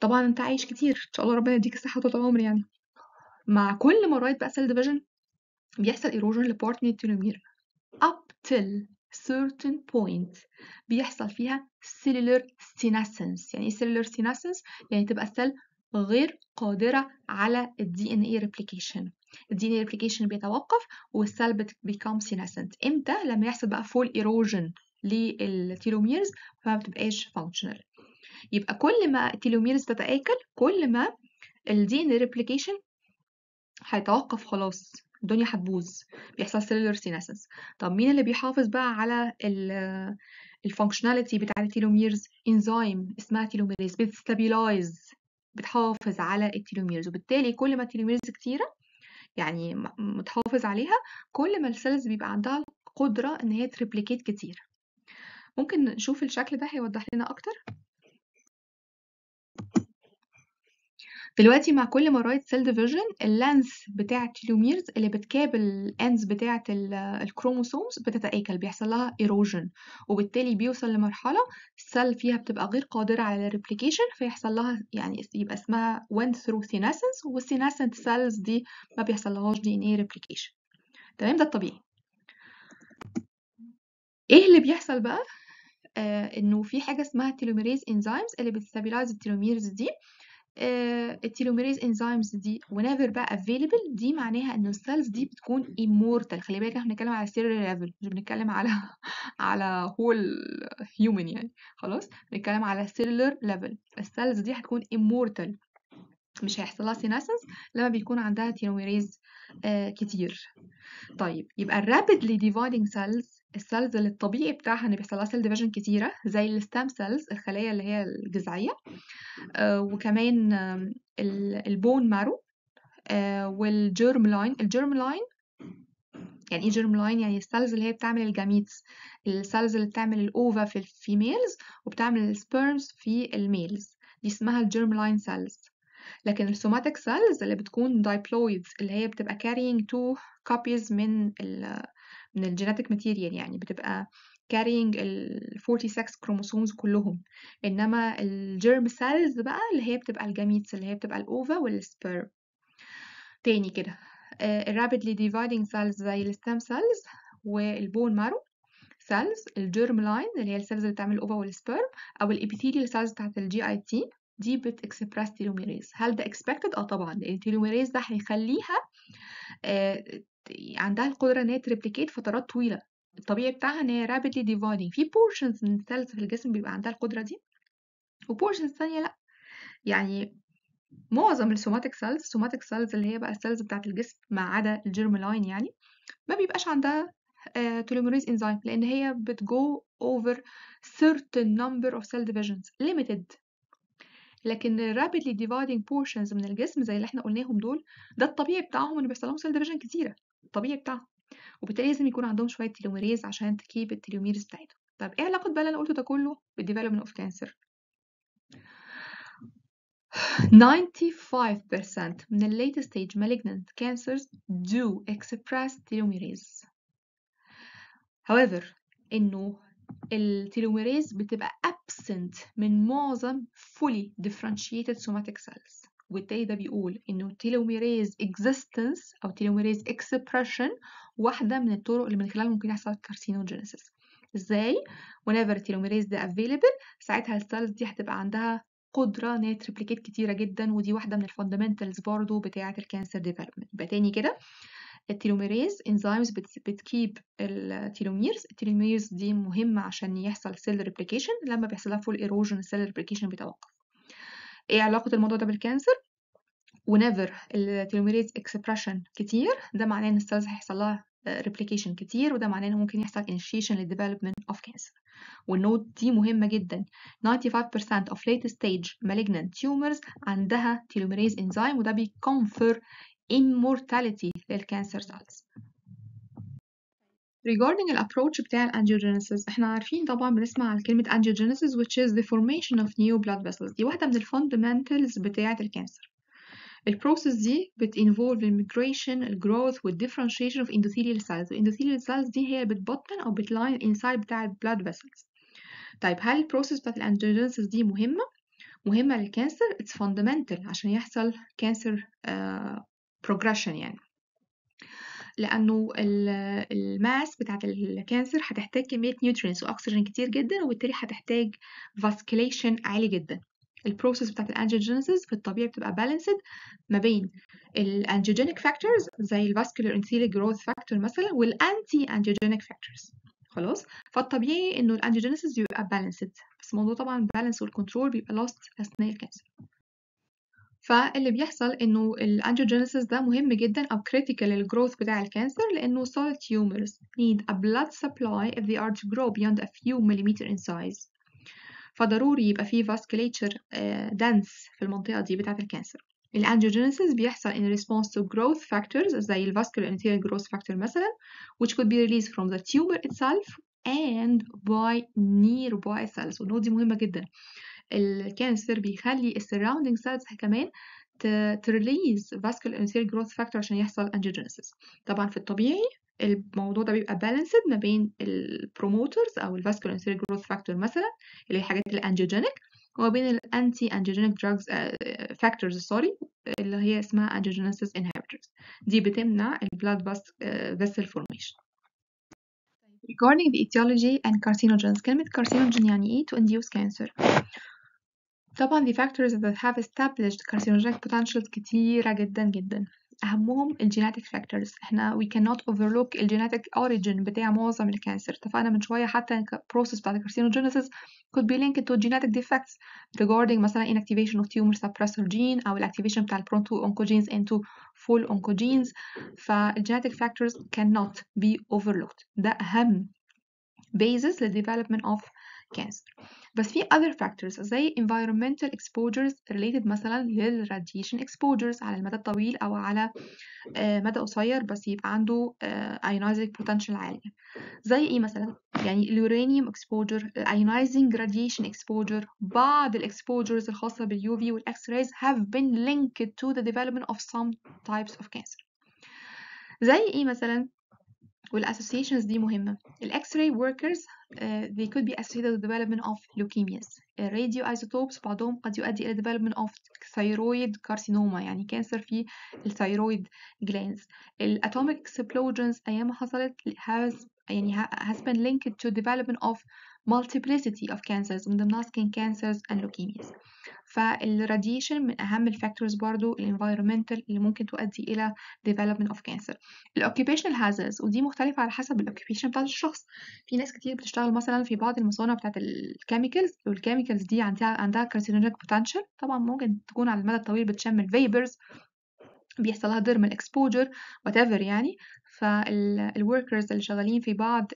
طبعا انت عايش كتير ان شاء الله ربنا يديك الصحة طول العمر يعني مع كل مراية بقى cell division بيحصل erosion لبارت من التيلومير up till certain point بيحصل فيها cellular senescence يعني cellular senescence يعني تبقى السل غير قادرة على ال DNA replication ال DNA replication بيتوقف والسل become senescent امتى لما يحصل بقى full erosion للتيلوميرز فما بتبقاش functional يبقى كل ما التيلوميرز تتآكل كل ما ال DNA replication هيتوقف خلاص الدنيا هتبوظ بيحصل سيلولر سينسس طب مين اللي بيحافظ بقى على الفانكشناليتي بتاع التيلوميرز انزيم اسمها تيلوميريز بتستابيلايز بتحافظ على التيلوميرز وبالتالي كل ما التيلوميرز كتيره يعني متحافظ عليها كل ما السيلز بيبقى عندها القدره ان هي تريبليكيت كتير ممكن نشوف الشكل ده هيوضح لنا اكتر دلوقتي مع كل مراية سيل ديفيجن اللانس بتاع التيلوميرز اللي بتكابل الانز بتاعة الكروموسومز بتتآكل بيحصل لها ايروجن وبالتالي بيوصل لمرحلة السيل فيها بتبقى غير قادرة على الريبليكيشن فيحصل لها يعني يبقى اسمها went through senescence والسيناسنت سيلز دي ما بيحصل لهاش دي ان اي ريبليكيشن تمام ده الطبيعي ايه اللي بيحصل بقى آه انه في حاجه اسمها تيلوميريز انزيمز اللي بتستابيلايز التيلوميرز دي آه التيلوميريز آه، انزيمز دي whenever بقى available دي معناها ان السيلز دي بتكون immortal خلي بالك احنا بنتكلم على سيلول ليفل مش بنتكلم على على هول هيومن يعني خلاص بنتكلم على سيلولر ليفل السيلز دي هتكون immortal مش هيحصلها سيناسس لما بيكون عندها تيلوميريز آه، كتير طيب يبقى الرابيدلي ديفايدنج سيلز السيلز اللي الطبيعي بتاعها ان بيحصل لها سيل ديفيجن كتيره زي الستام سيلز الخليه اللي هي الجذعيه آه، وكمان البون مارو والجيرم لاين الجيرم لاين يعني ايه جيرم لاين يعني السيلز اللي هي بتعمل الجاميتس السيلز اللي بتعمل الاوفا في الفيميلز وبتعمل السبيرمز في الميلز دي اسمها الجيرم لاين سيلز لكن السوماتيك سيلز اللي بتكون دايبلويدز اللي هي بتبقى carrying two copies من ال من الجيناتيك ماتيريال يعني بتبقى carrying ال 46 كروموسومز كلهم انما الجيرم سيلز بقى اللي هي بتبقى الجاميتس اللي هي بتبقى الاوفا والسبرم تاني كده الرابيدلي ديفايدنج سيلز زي الستام سيلز والبون مارو سيلز الجيرم لاين اللي هي السيلز اللي بتعمل الاوفا والسبيرم او الابيثيليال سيلز بتاعت الجي اي تي دي بت express تيلوميريز هل ده اكسبكتد اه طبعا لان التيلوميريز ده هيخليها آه، يعني عندها القدرة إن هي تريبليكيت فترات طويلة الطبيعي بتاعها إن هي rapidly dividing في portions من السيلز في الجسم بيبقى عندها القدرة دي وبورشنز تانية لأ يعني معظم السوماتيك سيلز السوماتيك سيلز اللي هي بقى السيلز بتاعة الجسم ما عدا الجيرم لاين يعني ما بيبقاش عندها uh, آه، انزيم لان هي بتجو اوفر certain number of cell divisions limited لكن ال rapidly dividing portions من الجسم زي اللي احنا قلناهم دول ده الطبيعي بتاعهم ان بيحصل لهم cell division كتيره الطبيعي بتاعهم وبالتالي لازم يكون عندهم شويه تيلوميريز عشان تكيب التيلوميرز بتاعتهم طب ايه علاقه بقى اللي انا قلته ده كله بالديفلوبمنت اوف كانسر 95% من ال ستيج stage malignant cancers do express telomerase. However, إنه التيلوميريز بتبقى absent من معظم fully differentiated somatic cells. وبالتالي ده بيقول إنه تيلوميريز اكزيستنس أو تيلوميريز اكسبريشن واحدة من الطرق اللي من خلالها ممكن يحصل كارسينوجينيسيس إزاي؟ whenever تيلوميريز ده available ساعتها السيلز دي هتبقى عندها قدرة إن هي تريبليكيت كتيرة جدا ودي واحدة من الفاندمنتالز برضو بتاعة الكانسر ديفلوبمنت يبقى تاني كده التيلوميريز انزيمز بتكيب التيلوميرز التيلوميرز دي مهمة عشان يحصل سيل ريبليكيشن لما بيحصلها فول ايروجن السيل ريبليكيشن بيتوقف إيه علاقة الموضوع ده بالكانسر ونيفر التيلوميريز اكسبريشن كتير ده معناه إن السيلز هيحصل لها ريبليكيشن آه، كتير وده معناه إنه ممكن يحصل initiation للديفلوبمنت اوف كانسر والنوت دي مهمة جدا 95% of late stage malignant tumors عندها تيلوميريز انزيم وده بيكونفر immortality للكانسر cells regarding الابروتش بتاع الانجيوجينيسيس احنا عارفين طبعا بنسمع عن كلمة angiogenesis which is the formation of new blood vessels دي واحدة من الفاندمنتالز بتاعة الكانسر البروسيس دي بتinvolve المigration الجروث والديفرنشيشن of endothelial cells الانdothelial cells دي هي بتبطن او بتلاين الانسايد بتاع البلاد vessels طيب هل البروسيس بتاعت الانجيوجينيسيس دي مهمة؟ مهمة للكانسر it's fundamental عشان يحصل كانسر uh, progression يعني لأنه الماس بتاعة الكانسر هتحتاج كمية نيوترينس وأكسجين كتير جدا وبالتالي هتحتاج فاسكيليشن عالي جدا البروسيس بتاعت الانجيوجينيسيس في الطبيعي بتبقى بالانسد ما بين الانجيوجينيك فاكتورز زي الفاسكولار انسيليك جروث فاكتور مثلا والانتي انجيوجينيك فاكتورز خلاص فالطبيعي انه الانجيوجينيسيس بيبقى بالانسد بس الموضوع طبعا بالانس والكنترول بيبقى لوست اثناء الكانسر فاللي بيحصل انه الانجيوجينيسيس ده مهم جدا او كريتيكال للجروث بتاع الكانسر لانه solid tumors need a blood supply if they are to grow beyond a few millimeter in size فضروري يبقى في vasculature uh, dense في المنطقة دي بتاعة الكانسر الانجيوجينيسيس بيحصل in response to growth factors زي ال vascular anterior growth factor مثلا which could be released from the tumor itself and by nearby cells ودي مهمة جدا الكانسر بيخلي السراوندينج سيلز كمان تريليز فاسكولار انثير جروث فاكتور عشان يحصل انجيوجينيسيس طبعا في الطبيعي الموضوع ده بيبقى بالانسد ما بين البروموترز او الفاسكولار انثير جروث فاكتور مثلا اللي هي الحاجات الانجيوجينيك وما بين الانتي انجيوجينيك دراجز فاكتورز سوري اللي هي اسمها انجيوجينيسيس انهبيتورز دي بتمنع البلاد فيسل فورميشن regarding the etiology and carcinogens كلمة carcinogen يعني ايه to induce cancer طبعا the factors that have established carcinogenic potentials كتيرة جدا جدا أهمهم الجيناتيك factors احنا we cannot overlook genetic origin بتاع معظم الكانسر اتفقنا من شوية حتى process بتاع carcinogenesis could be linked to genetic defects regarding مثلا inactivation of tumor suppressor gene أو activation بتاع البرونتو oncogenes into full oncogenes genetic factors cannot be overlooked ده أهم the development of cancer. بس في other factors زي environmental exposures related مثلا لل radiation exposures على المدى الطويل أو على مدى قصير بس يبقى عنده ionizing potential عالية زي إيه مثلا يعني اليورانيوم exposure ionizing radiation exposure بعض exposures الخاصة بال UV وال x rays have been linked to the development of some types of cancer زي إيه مثلا والاسوسيشنز دي مهمه الاكس-ray workers uh, they could be associated with development of leukemias uh, radioisotopes بعضهم قد يؤدي الى development of thyroid carcinoma يعني كانسر في thyroid glands atomic explosions ايام am حصلت has يعني has been linked to development of multiplicity of cancers من ضمنها skin cancers and leukemias فالراديشن من أهم الفاكتورز برضو environmental اللي ممكن تؤدي إلى development of cancer occupational hazards ودي مختلفة على حسب الاوكيبيشن بتاع الشخص في ناس كتير بتشتغل مثلا في بعض المصانع بتاعة الكيميكالز chemicals دي عندها عندها carcinogenic potential طبعا ممكن تكون على المدى الطويل بتشم الفيبرز بيحصل لها dermal exposure whatever يعني فالworkers اللي شغالين في بعض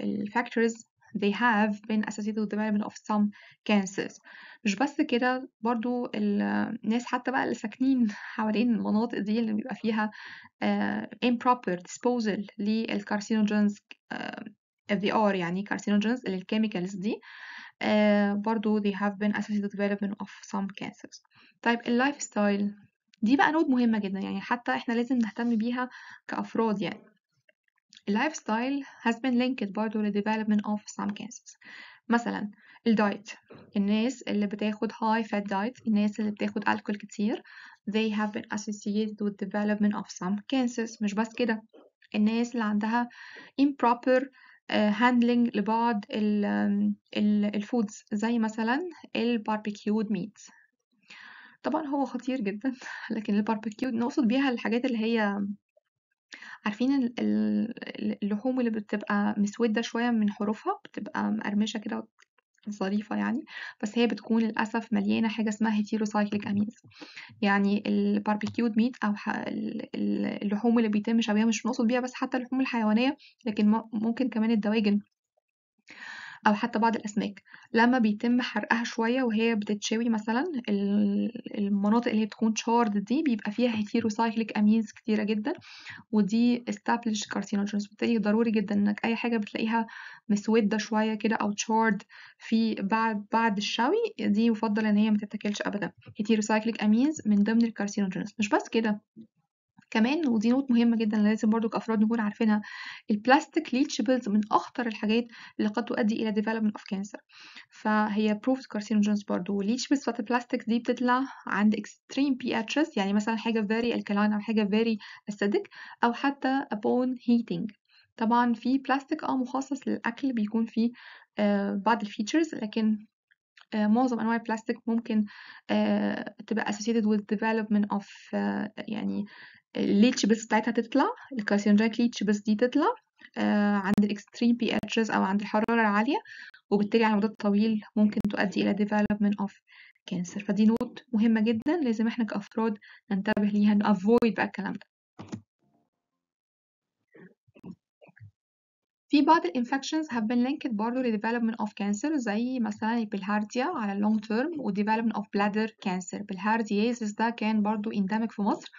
الفاكتورز they have been associated with development of some cancers مش بس كده برضو الناس حتى بقى اللي ساكنين حوالين المناطق دي اللي بيبقى فيها uh, improper disposal للكارسينوجينز آه، uh, they are يعني carcinogens الكيميكالز دي uh, برضو they have been associated with development of some cancers طيب اللايف ستايل دي بقى نود مهمة جدا يعني حتى احنا لازم نهتم بيها كأفراد يعني lifestyle has been linked برضه ل development of some cancers مثلا الدايت الناس اللي بتاخد high fat diet الناس اللي بتاخد الكول كتير they have been associated with development of some cancers مش بس كده الناس اللي عندها improper آه، handling لبعض الفودز زي مثلا الباربيكيود meats طبعا هو خطير جدا لكن barbecued نقصد بيها الحاجات اللي هي عارفين اللحوم اللي بتبقى مسودة شوية من حروفها بتبقى مقرمشة كده ظريفة يعني بس هي بتكون للأسف مليانة حاجة اسمها هيتيروسايكليك أميز يعني الباربيكيود ميت أو اللحوم اللي بيتم شبيها مش بنقصد بيها بس حتى اللحوم الحيوانية لكن ممكن كمان الدواجن أو حتى بعض الأسماك لما بيتم حرقها شوية وهي بتتشوي مثلا المناطق اللي هي بتكون شارد دي بيبقى فيها هيتيروسايكليك أمينز كتيرة جدا ودي established كارسينوجينز بالتالي ضروري جدا إنك أي حاجة بتلاقيها مسودة شوية كده أو شارد في بعد بعد الشوي دي يفضل إن هي متتاكلش أبدا هيتيروسايكليك أمينز من ضمن الكارسينوجينز مش بس كده كمان ودي نوت مهمة جدا لازم برضو كأفراد نكون عارفينها البلاستيك ليتشبلز من أخطر الحاجات اللي قد تؤدي إلى development of cancer فهي proved carcinogens برضو leachbase بتاعت البلاستيك دي بتطلع عند extreme pH يعني مثلا حاجة very alkaline أو حاجة very acidic أو حتى upon heating طبعا في بلاستيك اه مخصص للأكل بيكون فيه آه بعض الفيتشرز لكن آه معظم انواع البلاستيك ممكن آه تبقى associated with development of آه، يعني بس بتاعتها تطلع ليتش بس دي تطلع آه، عند الاكستريم بي اتشز او عند الحراره العاليه وبالتالي على المدى الطويل ممكن تؤدي الى development of cancer فدي نوت مهمه جدا لازم احنا كافراد ننتبه ليها نافويد بقى الكلام ده في بعض الانفكشنز have been linked برضه ل development of cancer زي مثلا البلهارديا على اللونج تيرم و development of bladder cancer بالهارديازيس ده كان برضه اندمج في مصر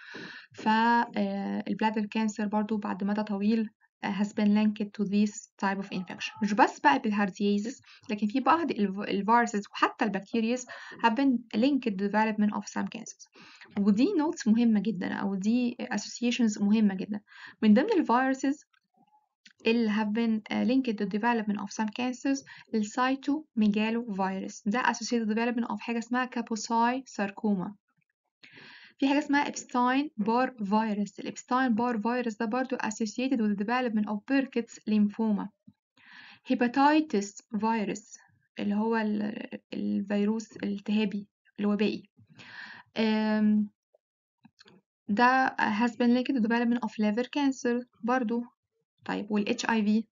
فالبلادر كانسر برضه بعد مدى طويل آه، has been linked to this type of infection مش بس بقى بالهارديازيس لكن في بعض الفيروسز وحتى البكتيريز have been linked to development of some cancers ودي نوتس مهمة جدا أو دي associations مهمة جدا من ضمن الفيروسز اللي have been linked to development of some cancers السايتوميجالوفيروس ده associated with development of حاجة اسمها كابوساي ساركوما في حاجة اسمها ابستاين بار فيروس الابستاين بار فيروس ده برضو associated with development of Burkitt's lymphoma hepatitis virus اللي هو الفيروس الالتهابي الوبائي ده has been linked to development of liver cancer برضو طيب والاتش اي في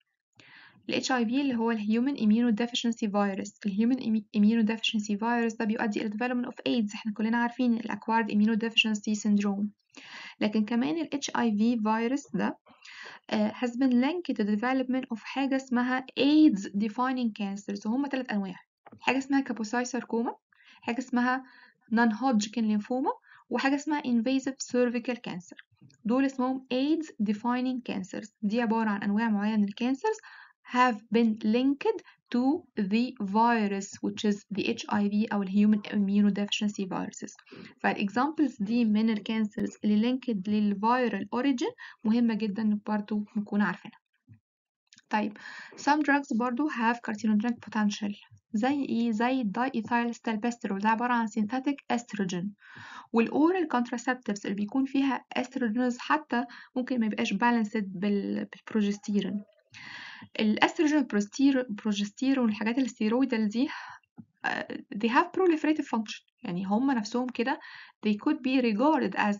الاتش اي في اللي هو الهيومن اميونو ديفيشنسي Virus الهيومن اميونو ديفيشنسي Virus ده بيؤدي الى development of ايدز احنا كلنا عارفين الاكوارد اميونو ديفيشنسي سيندروم لكن كمان الاتش اي في ده آه، has been linked to the development of حاجة اسمها AIDS defining cancers وهم ثلاث أنواع حاجة اسمها كابوساي ساركوما حاجة اسمها non Hodgkin lymphoma وحاجة اسمها invasive cervical cancer دول اسمهم AIDS defining cancers دي عبارة عن أنواع cancers have been linked to the virus which is the HIV أو human immunodeficiency viruses For فالexamples the من cancers اللي linked viral origin مهمة جدا برضو نكون عارفينها طيب some drugs برضو have carcinogenic potential زي ايه زي الداي ايثايل ستالبسترول ده عباره عن سينثيتك استروجين والاورال كونتراسبتيفز اللي بيكون فيها استروجينز حتى ممكن ما يبقاش بالانسد بالبروجستيرون الاستروجين والبروجستيرون والحاجات الستيرويدال دي آه، they have proliferative function يعني هم نفسهم كده they could be regarded as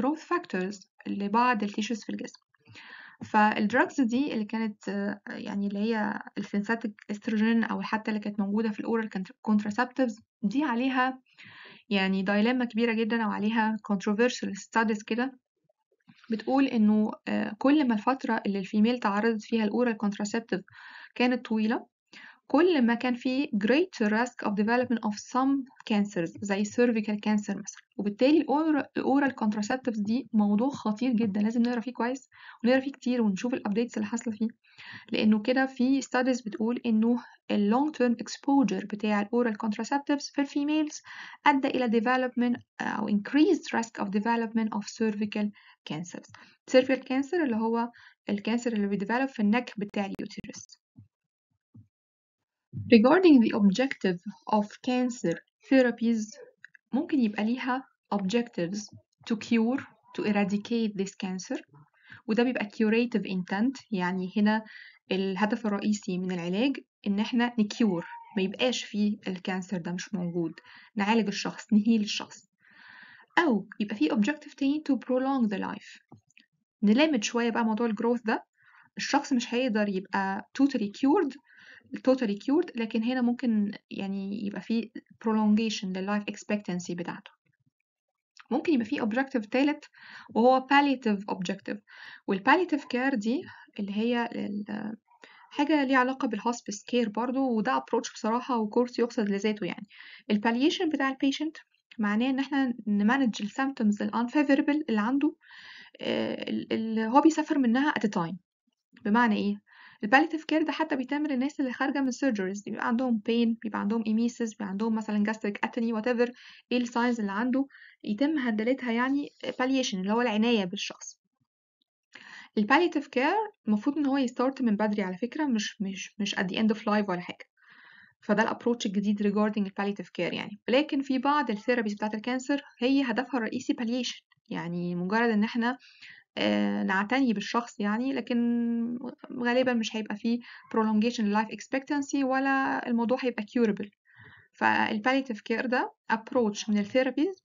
growth factors لبعض التيشوز في الجسم فالدراجز دي اللي كانت يعني اللي هي السنساتيك استروجين او حتى اللي كانت موجوده في الاورال كونتراسبتيفز دي عليها يعني دايلاما كبيره جدا او عليها controversial studies كده بتقول انه آه، كل ما الفتره اللي الفيميل تعرضت فيها الاورال كونتراسبتيف كانت طويله كل ما كان في greater risk of development of some cancers زي cervical cancer مثلا وبالتالي الاورال contraceptives دي موضوع خطير جدا لازم نقرا فيه كويس ونقرا فيه كتير ونشوف الابديتس اللي حاصله فيه لانه كده في studies بتقول انه اللونج تيرم exposure بتاع الاورال contraceptives في الفيميلز ادى الى development او increased risk of development of cervical cancers cervical cancer اللي هو الكانسر اللي بيديفلوب في النك بتاع اليوتيرس Regarding the objective of cancer therapies ممكن يبقى ليها objectives to cure to eradicate this cancer وده بيبقى curative intent يعني هنا الهدف الرئيسي من العلاج ان احنا نكيور ما يبقاش فيه الكانسر ده مش موجود نعالج الشخص نهيل الشخص او يبقى فيه objective تاني to prolong the life نلامد شويه بقى موضوع الجروث ده الشخص مش هيقدر يبقى totally cured totally cured لكن هنا ممكن يعني يبقى فيه prolongation لل life expectancy بتاعته ممكن يبقى فيه objective تالت وهو palliative objective وال palliative care دي اللي هي حاجة ليها علاقة hospice care برضو وده approach بصراحة وكورس يقصد لذاته يعني ال palliation بتاع ال patient معناه ان احنا نمانج ال unfavorable اللي عنده آه، اللي هو بيسافر منها at a time بمعنى ايه الباليتيف كير ده حتى بيتم للناس اللي خارجه من سيرجريز بيبقى عندهم بين بيبقى عندهم ايميسيس بيبقى عندهم مثلا جاستريك اتني وات ايفر ايه الساينز اللي عنده يتم هندلتها يعني باليشن اللي هو العنايه بالشخص الباليتيف كير المفروض ان هو يستارت من بدري على فكره مش مش مش at the end of life ولا حاجه فده الابروتش الجديد regarding الباليتيف كير يعني لكن في بعض الثيرابيز بتاعه الكانسر هي هدفها الرئيسي باليشن يعني مجرد ان احنا آه، نعتني بالشخص يعني لكن غالبا مش هيبقى فيه prolongation life expectancy ولا الموضوع هيبقى curable فالباليتيف كير ده approach من الثيرابيز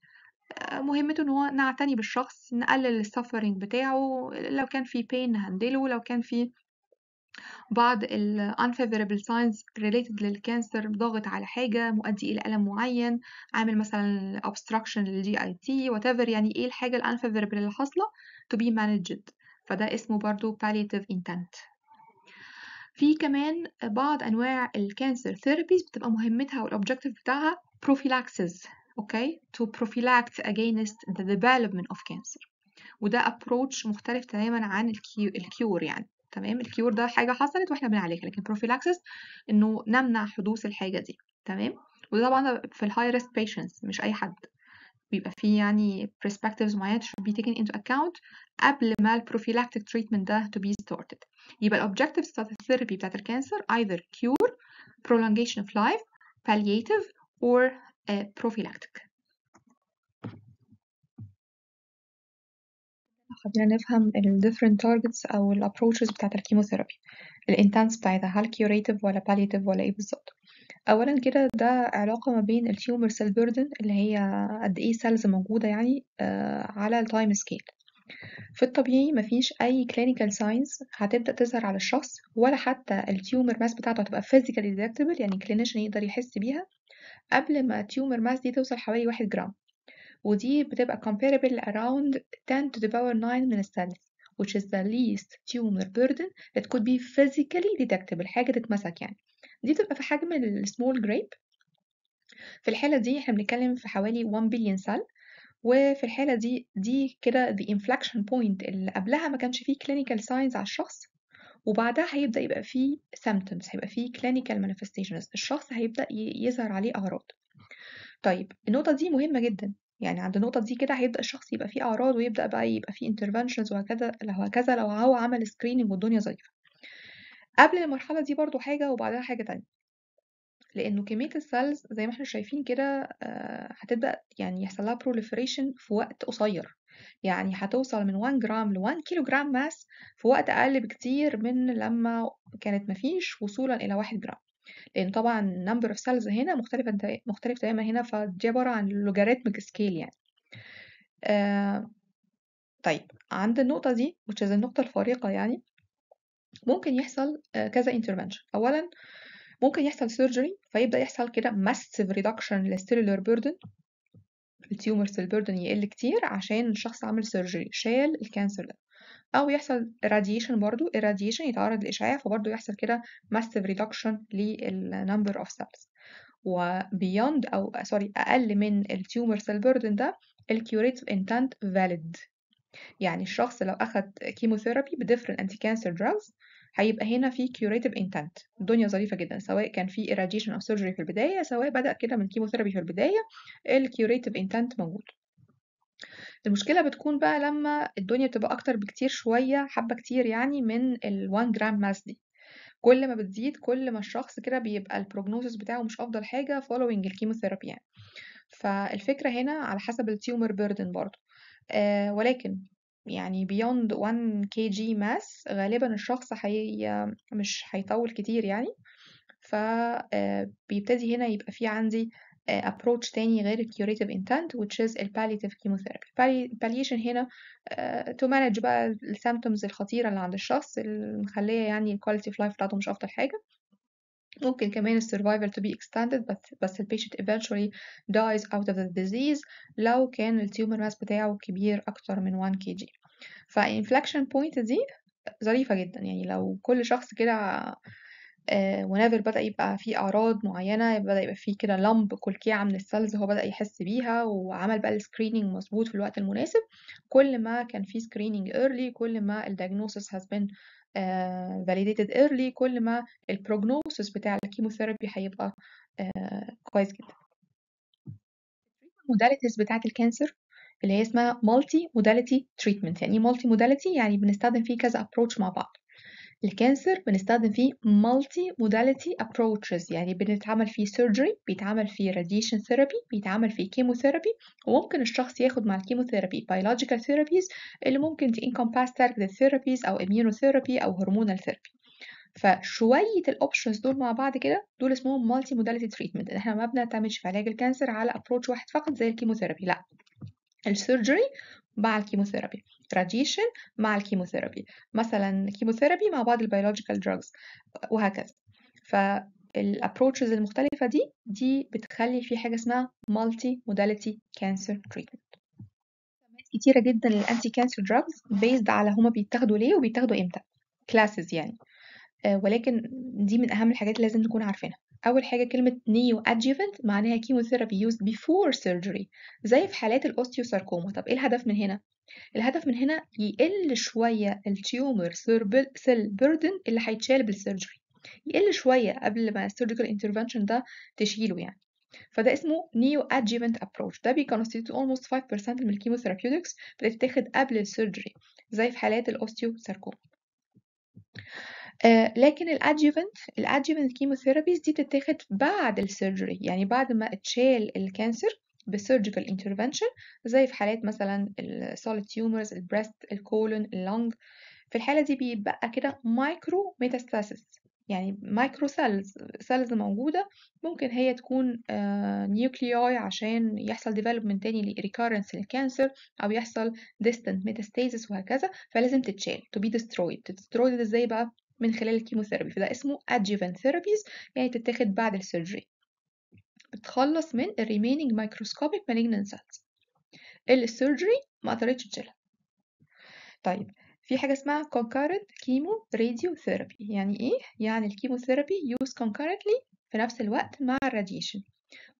آه، مهمته ان هو نعتني بالشخص نقلل السفرنج بتاعه لو كان في بين نهندله لو كان في بعض ال unfavorable signs related للكانسر ضاغط على حاجة مؤدي إلى ألم معين عامل مثلا obstruction لل GIT whatever يعني إيه الحاجة ال unfavorable اللي حاصلة to be managed فده اسمه برضو palliative intent في كمان بعض أنواع الكانسر therapies بتبقى مهمتها والobjective بتاعها prophylaxis okay to prophylact against the development of cancer وده approach مختلف تماما عن الكيور يعني تمام الكيور ده حاجه حصلت واحنا بنعالجها لكن بروفيلاكسس انه نمنع حدوث الحاجه دي تمام وده طبعا في الهاي ريسك بيشنتس مش اي حد بيبقى في يعني perspectives معينة should be taken into account قبل ما ال prophylactic treatment ده to be started يبقى ال objectives بتاعت الثيرابي بتاعت الكانسر either cure prolongation of life palliative or uh, prophylactic خلينا نفهم ال different targets أو ال approaches بتاعة الكيموثيرابي intents بتاعتها هل curative ولا palliative ولا ايه بالظبط أولا كده ده علاقة ما بين ال tumor cell burden اللي هي قد ايه cells موجودة يعني آه، على ال time scale في الطبيعي مفيش أي clinical signs هتبدأ تظهر على الشخص ولا حتى ال tumor mass بتاعته هتبقى physically detectable يعني clinician يقدر يحس بيها قبل ما tumor mass دي توصل حوالي واحد جرام ودي بتبقى comparable around 10 to the power 9 من الثلج which is the least tumor burden that could be physically detectable حاجة تتمسك يعني دي بتبقى في حجم ال small grape في الحالة دي احنا بنتكلم في حوالي 1 بليون cell وفي الحالة دي دي كده the inflection point اللي قبلها ما كانش فيه clinical signs على الشخص وبعدها هيبدأ يبقى فيه symptoms هيبقى فيه clinical manifestations الشخص هيبدأ يظهر عليه أغراض طيب النقطة دي مهمة جدا يعني عند النقطة دي كده هيبدأ الشخص يبقى فيه أعراض ويبدأ بقى يبقى فيه interventions وهكذا لو هكذا لو هو عمل screening والدنيا ظريفة. قبل المرحلة دي برضه حاجة وبعدها حاجة تانية. لإنه كمية السيلز زي ما إحنا شايفين كده آه، هتبدأ يعني يحصل لها proliferation في وقت قصير. يعني هتوصل من 1 جرام ل1 كيلو جرام ماس في وقت أقل بكتير من لمّا كانت مفيش وصولًا إلى 1 جرام. لأن طبعًا number of cells هنا مختلفة مختلف تمامًا هنا، فدي عبارة عن logarithmic scale يعني. آه، طيب عند النقطة دي which is النقطة الفارقة يعني، ممكن يحصل آه، كذا intervention. أولًا ممكن يحصل surgery فيبدأ يحصل كده massive reduction للcellular burden الtumor cell burden يقل كتير عشان الشخص عمل surgery شال الكانسر ده. او يحصل راديشن برضو الراديشن يتعرض لاشعاع فبرضو يحصل كده massive reduction للنمبر اوف سيلز وبيوند او سوري اقل من التيومر سيل بيردن ده الكيوريتيف انتنت فاليد يعني الشخص لو اخد كيموثيرابي بديفرنت انتي كانسر دراجز هيبقى هنا في كيوريتيف انتنت الدنيا ظريفه جدا سواء كان في ايراديشن او سيرجري في البدايه سواء بدا كده من كيموثيرابي في البدايه الكيوريتيف انتنت موجود المشكلة بتكون بقى لمّا الدنيا بتبقى أكتر بكتير شوية، حبّة كتير يعني من ال1 جرام ماس دي. كل ما بتزيد كل ما الشخص كده بيبقى البروجنوزس بتاعه مش أفضل حاجة فولوينج الكيموثيرابي يعني. فالفكرة هنا على حسب التيومر بيردن برضه آه ولكن يعني بيوند 1 جي ماس غالبًا الشخص حي مش هيطوِّل كتير يعني، ف آه، بيبتدي هنا يبقى في عندي ابروتش uh, تاني غير الكيوريتيف انتنت which is الباليتيف كيموثيرابي الباليشن هنا مانج uh, بقى السيمتومز الخطيره اللي عند الشخص اللي مخليه يعني الكواليتي اوف لايف بتاعته مش افضل حاجه ممكن كمان السرفايفل to be extended بس بس البيشنت eventually dies out of the disease لو كان التيومر ماس بتاعه كبير أكتر من 1 kg فالانفلكشن بوينت دي ظريفة جدا يعني لو كل شخص كده آآ آه، ونادر بدأ يبقى في أعراض معيّنة، بدأ يبقى في كده لَمْب كل كيعه من السَلْز هو بدأ يحس بيها، وعمل بقى السكريننج مظبوط في الوقت المناسب، كل ما كان في سكريننج ايرلي كل ما الdiagnosis هاز بين فاليديتد ايرلي كل ما البروجنوستس بتاع الكيموثيرابي هيبقى uh, كويس جدًا. موداليتيز بتاعة الكانسر اللي هي اسمها مالتي موداليتي تريتمنت يعني مالتي موداليتي يعني بنستخدم فيه كذا ابروتش مع بعض. الكانسر بنستخدم فيه مالتي موداليتي ابروتشز يعني بنتعامل فيه سيرجري بيتعامل فيه راديشن ثيرابي بيتعامل فيه كيموثيرابي وممكن الشخص ياخد مع الكيموثيرابي biological ثيرابيز اللي ممكن تنكمباس targeted ثيرابيز او immunotherapy او هرمونال ثيرابي فشويه الاوبشنز دول مع بعض كده دول اسمهم مالتي موداليتي تريتمنت احنا ما بنعتمدش في علاج الكانسر على ابروتش واحد فقط زي الكيموثيرابي لا السيرجري مع الكيموثيرابي الاستراجيشن مع الكيموثيرابي مثلا كيموثيرابي مع بعض البيولوجيكال دراجز وهكذا فالابروتشز المختلفة دي دي بتخلي في حاجة اسمها مالتي موداليتي كانسر تريتمنت كتيرة جدا للانتي كانسر دراجز بيزد على هما بيتاخدوا ليه وبيتاخدوا امتى كلاسز يعني آه، ولكن دي من اهم الحاجات اللي لازم نكون عارفينها أول حاجة كلمة نيو أدجيفنت معناها كيموثيرابي used before surgery زي في حالات الأوستيوساركوما طب إيه الهدف من هنا؟ الهدف من هنا يقل شوية التيومر سيل بيردن اللي هيتشال بالسيرجري يقل شوية قبل ما السيرجيكال انترفنشن ده تشيله يعني فده اسمه نيو ادجيفنت ابروتش ده بيكونستيتيوت اولموست 5% من الكيموثيرابيوتكس بتتاخد قبل السيرجري زي في حالات الاوستيوساركوما آه، لكن الادجuvant الادجuvant كيموثيرابيز دي بتتاخد بعد السيرجري يعني بعد ما اتشال الكانسر بسيرجيكال انترفنشن زي في حالات مثلا السوليد تيومرز البريست الكولون اللونج في الحالة دي بيبقى كده مايكرو ميتاستاسيس يعني مايكرو سيلز سيلز موجودة ممكن هي تكون نيوكلياي آه، عشان يحصل ديفلوبمنت تاني لريكارنس للكانسر أو يحصل ديستنت ميتاستاسيس وهكذا فلازم تتشال تو بي ديسترويد تتسترويد ازاي بقى من خلال الكيموثيرابي فده اسمه adjuvant therapies يعني تتاخد بعد السيرجري بتخلص من ال remaining microscopic malignant cells اللي السيرجري ما قدرتش تشيلها طيب في حاجة اسمها concurrent chemo radiotherapy يعني ايه؟ يعني الكيموثيرابي used concurrently في نفس الوقت مع الراديشن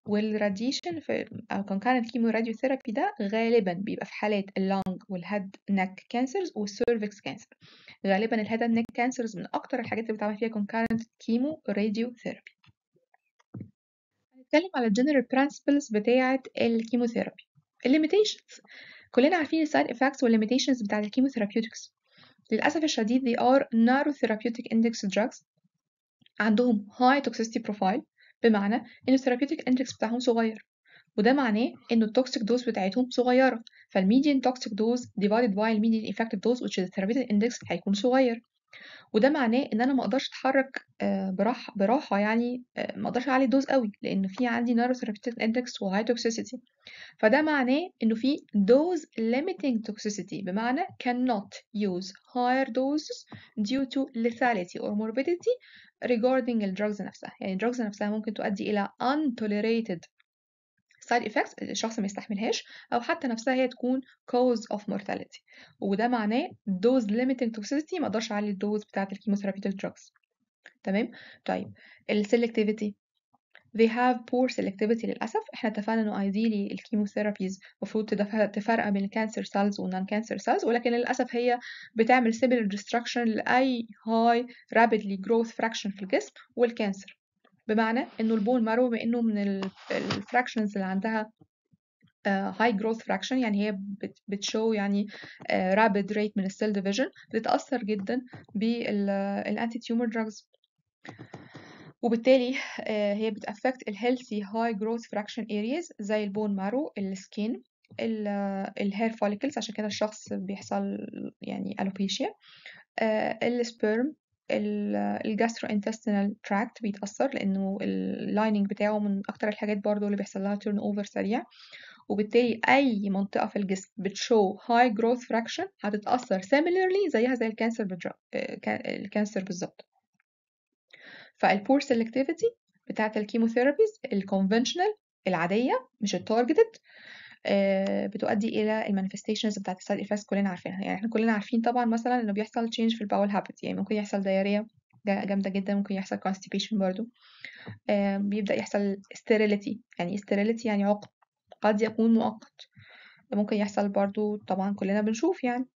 والراديشن في أو concurrent ثيرابي ده غالبا بيبقى في حالات اللونج والهيد نك كانسرز والسيرفكس كانسر غالبا الهيد نك كانسرز من أكتر الحاجات اللي بتعمل فيها concurrent ثيرابي هنتكلم على الجنرال برنسبلز بتاعة الكيموثيرابي الليميتيشنز كلنا عارفين السايد افكتس والليميتيشنز بتاعة الكيموثيرابيوتكس للأسف الشديد they are neurotherapeutics index drugs عندهم high toxicity profile بمعنى ان الثيرابيوتيك اندكس بتاعهم صغير وده معناه ان التوكسيك دوز بتاعتهم صغيره فالميديان توكسيك دوز ديفايدد باي الميديان افكتيف دوز which is الثيرابيوتيك اندكس هيكون صغير وده معناه ان انا ما اقدرش اتحرك آه، براحه براحه يعني آه، ما اقدرش اعلي الدوز قوي لان في عندي نيرو ثيرابيوتيك اندكس وهاي توكسيسيتي فده معناه انه في دوز ليميتنج توكسيسيتي بمعنى cannot use higher doses due to lethality or morbidity regarding drugs نفسها يعني drugs نفسها ممكن تؤدي إلى untolerated side effects الشخص ما يستحملهاش أو حتى نفسها هي تكون cause of mortality وده معناه dose limiting toxicity ما أقدرش أعلي الدوز بتاعة الكيموثيرابي drugs تمام طيب السلكتيفيتي they have poor selectivity للأسف احنا اتفقنا انه ideally الكيموثيرابيز المفروض تفرق بين cancer cells و non cancer cells ولكن للأسف هي بتعمل similar destruction لأي high rapidly growth fraction في الجسم والكانسر بمعنى انه البون مارو بما انه من الفراكشنز اللي عندها آه، high growth fraction يعني هي بتشو يعني آه، rapid rate ريت من السيل ديفيجن بتتاثر جدا بالانتي تيومر دراجز وبالتالي آه، هي بتأفكت الهيلثي هاي جروث فراكشن ارياز زي البون مارو السكين الهير فوليكلز عشان كده الشخص بيحصل يعني الوبيشيا السبرم الجاسترو انتستينال تراكت بيتأثر لأنه اللايننج بتاعه من أكتر الحاجات برضو اللي بيحصل لها تيرن أوفر سريع وبالتالي أي منطقة في الجسم بتشو هاي جروث فراكشن هتتأثر سيميلرلي زيها زي الكانسر آه، بالظبط فالبور سيلكتيفيتي بتاعه الكيموثيرابيز الكونفنشنال العاديه مش التارجتد آه، بتؤدي الى المانيفستيشنز بتاعت السايد افكتس كلنا عارفينها يعني احنا كلنا عارفين طبعا مثلا انه بيحصل تشينج في الباول هابت يعني ممكن يحصل دياريه جامده جدا ممكن يحصل كونستيبيشن برضو آه، بيبدا يحصل ستيريليتي يعني ستيريليتي يعني عقم قد يكون مؤقت ممكن يحصل برضو طبعا كلنا بنشوف يعني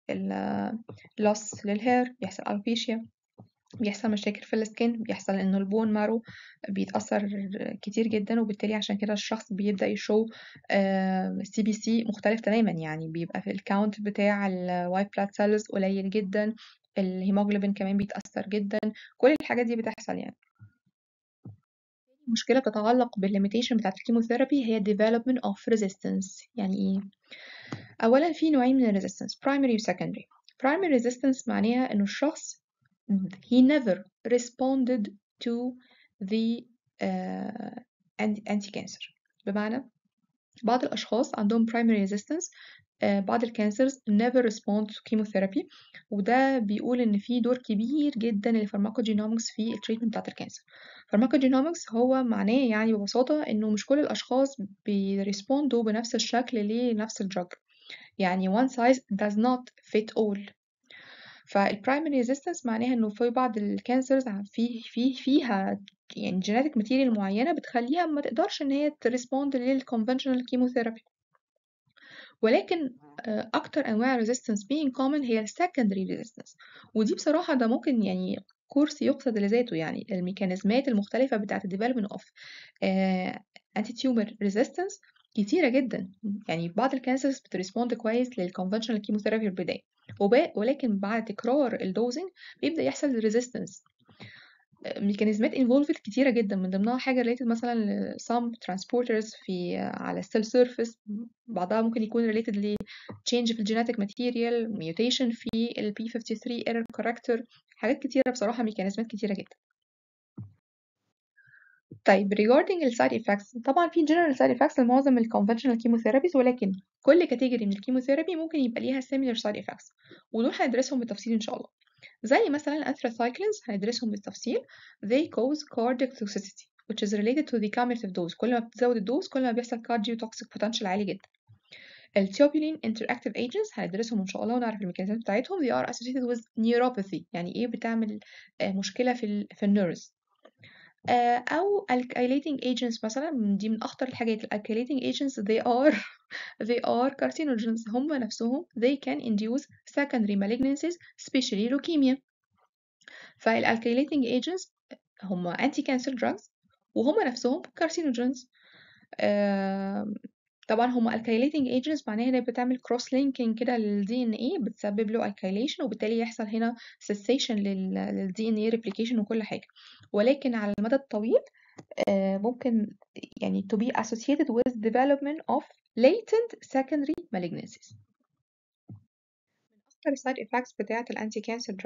اللص للهير يحصل البيشيا بيحصل مشاكل في السكين بيحصل انه البون مارو بيتأثر كتير جدا وبالتالي عشان كده الشخص بيبدأ يشو سي بي سي مختلف تماما يعني بيبقى في الكاونت بتاع الوايت بلاد سيلز قليل جدا الهيموجلوبين كمان بيتأثر جدا كل الحاجات دي بتحصل يعني مشكلة تتعلق بالليميتيشن بتاعة الكيموثيرابي هي development of resistance يعني ايه؟ أولا في نوعين من الريزيستنس primary و secondary primary resistance معناها إنه الشخص he never responded to the uh, anti-cancer بمعنى بعض الأشخاص عندهم primary resistance uh، بعض الكانسرز never respond to chemotherapy وده بيقول ان في دور كبير جدا للفارماكوجينومكس في التريتمنت بتاعت الكانسر فارماكوجينومكس هو معناه يعني ببساطه انه مش كل الاشخاص بيرسبوندوا بنفس الشكل لنفس الدراج يعني one size does not fit all فالبرايمري ريزيستنس معناها انه في بعض الكانسرز في في فيها يعني جيناتيك ماتيريال معينه بتخليها ما تقدرش ان هي تريسبوند للكونفشنال كيموثيرابي ولكن آه، اكتر انواع الريزيستنس بين كومن هي السكندري ريزيستنس ودي بصراحه ده ممكن يعني كورس يقصد لذاته يعني الميكانيزمات المختلفه بتاعه الديفلوبمنت اوف انتي تيومر ريزيستنس كتيره جدا يعني بعض الكانسرز بتريسبوند كويس للكونفشنال كيموثيرابي في البدايه ولكن بعد تكرار الدوزنج بيبدأ يحصل ريزيستنس ميكانيزمات انفولفد كتيره جدا من ضمنها حاجه ريليتد مثلا لسام ترانسبورترز في على السيل سيرفيس بعضها ممكن يكون ريليتد ل change في الجيناتيك ماتيريال ميوتيشن في البي 53 ايرور كاركتر حاجات كتيره بصراحه ميكانيزمات كتيره جدا طيب regarding ال side effects طبعا في general side effects لمعظم ال conventional chemotherapies ولكن كل category من الكيموثيرابي ممكن يبقى ليها similar side effects ودول هندرسهم بالتفصيل ان شاء الله زي مثلا anthracyclines هندرسهم بالتفصيل they cause cardiac toxicity which is related to the cumulative dose كل ما بتزود الدوز كل ما بيحصل cardiotoxic potential عالي جدا التيوبولين interactive agents هندرسهم ان شاء الله ونعرف الميكانيزم بتاعتهم they are associated with neuropathy يعني ايه بتعمل مشكله في ال في النيرز آه او alkylating agents مثلا دي من اخطر الحاجات alkylating agents they are they are carcinogens هم نفسهم they can induce secondary malignancies especially leukemia فالalkylating agents هم anti cancer drugs وهم نفسهم carcinogens آه طبعا هم alkylating agents معناها انها بتعمل cross linking كده للدي ان ايه بتسبب له alkylation وبالتالي يحصل هنا cessation للدي ان ايه replication وكل حاجه ولكن على المدى الطويل ممكن يعني to be associated with development of latent secondary malignancies Other side effects بتاعة الأنتي كانسر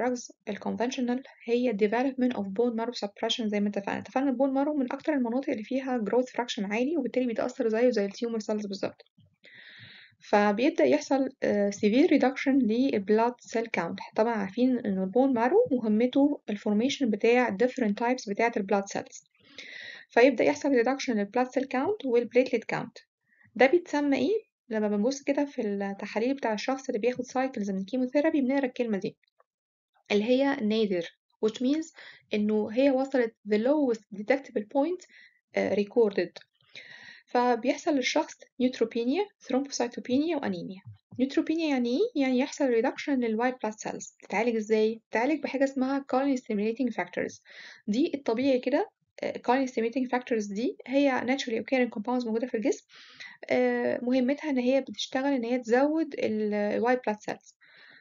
ال conventional هي development of bone marrow suppression زي ما اتفقنا اتفقنا bone marrow من أكتر المناطق اللي فيها growth fraction عالي وبالتالي بيتأثر زيه زي ال tumor cells بالظبط فبيبدأ يحصل severe reduction blood cell count طبعا عارفين إن ال bone marrow مهمته ال formation بتاع different types بتاعة blood cells فيبدأ يحصل reduction cell count وال platelet count ده بيتسمى ايه لما بنبص كده في التحاليل بتاع الشخص اللي بياخد سايكلز من الكيموثيرابي بنقرا الكلمه دي اللي هي نادر which means انه هي وصلت the lowest detectable point آه، recorded فبيحصل للشخص نيوتروبينيا ثرومبوسايتوبينيا وانيميا نيوتروبينيا يعني ايه يعني يحصل ريدكشن للوايت بلاد سيلز بتتعالج ازاي بتتعالج بحاجه اسمها colony stimulating factors دي الطبيعي كده آه، colony stimulating factors دي هي naturally occurring compounds موجوده في الجسم آه، مهمتها ان هي بتشتغل ان هي تزود الوايت بلاد سيلز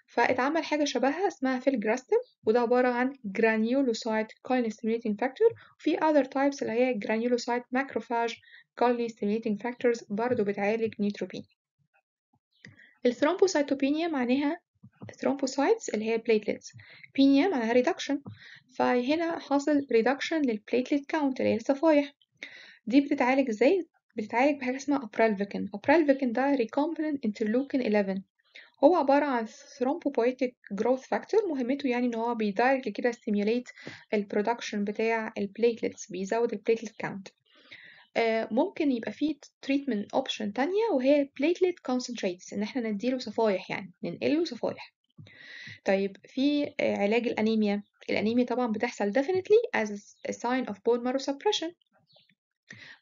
فاتعمل حاجه شبهها اسمها فيلجراستم وده عباره عن جرانيولوسايت كولين ستيميليتنج فاكتور وفي اذر تايبس اللي هي جرانيولوسايت ماكروفاج كولين ستيميليتنج فاكتورز برضه بتعالج نيتروبين الثرومبوسايتوبينيا معناها الثرومبوسايتس اللي هي بليتلتس بينيا معناها ريدكشن فهنا حاصل ريدكشن للبليتلت كاونت اللي هي الصفايح دي بتتعالج ازاي بتتعالج بحاجة اسمها ابرالفيكن ابرالفيكن ده recombinant انترلوكين 11 هو عبارة عن thrombopoietic growth factor مهمته يعني ان هو بيدايركت كده stimulate البرودكشن بتاع البليتلتس بيزود البليتلت كاونت آه، ممكن يبقى فيه تريتمنت اوبشن تانية وهي platelet concentrates ان احنا نديله صفايح يعني ننقله صفايح طيب في آه، علاج الانيميا الانيميا طبعا بتحصل definitely as a sign of bone marrow suppression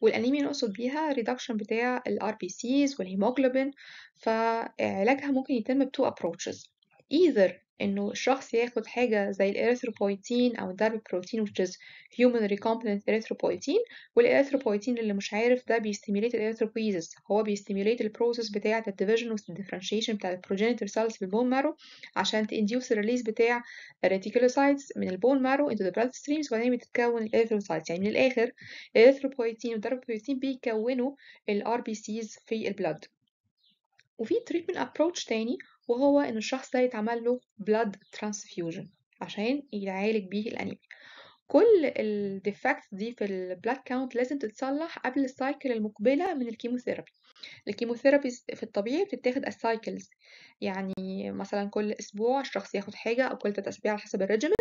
والأنيميا نقصد بيها reduction بتاع ال RBCs والهيموجلوبين فعلاجها ممكن يتم ب two approaches either إنه الشخص ياخد حاجة زي الإريثروبويتين أو الدرب بروتين which is human recombinant erythropoietin والإريثروبويتين اللي مش عارف ده بيستيميليت الإريثروبيزيس هو بيستيميليت البروسيس بتاعة الديفيجن والديفرنشيشن بتاع البروجينيتور سيلز في البون مارو عشان تإنديوس الريليز بتاع الريتيكولوسايتس من البون مارو into the blood streams وبعدين بتتكون الإريثروسايتس يعني من الآخر الإريثروبويتين بروتين بيكونوا ال RBCs في البلاد وفي تريتمنت approach تاني وهو إن الشخص ده يتعمل له blood transfusion عشان يعالج بيه الأنيميا كل الديفكت دي في البلاد كاونت لازم تتصلح قبل السايكل المقبله من الكيموثيرابي الكيموثيرابي في الطبيعي بتتاخد السايكلز يعني مثلا كل اسبوع الشخص ياخد حاجه او كل تلات اسابيع على حسب الريجيمنت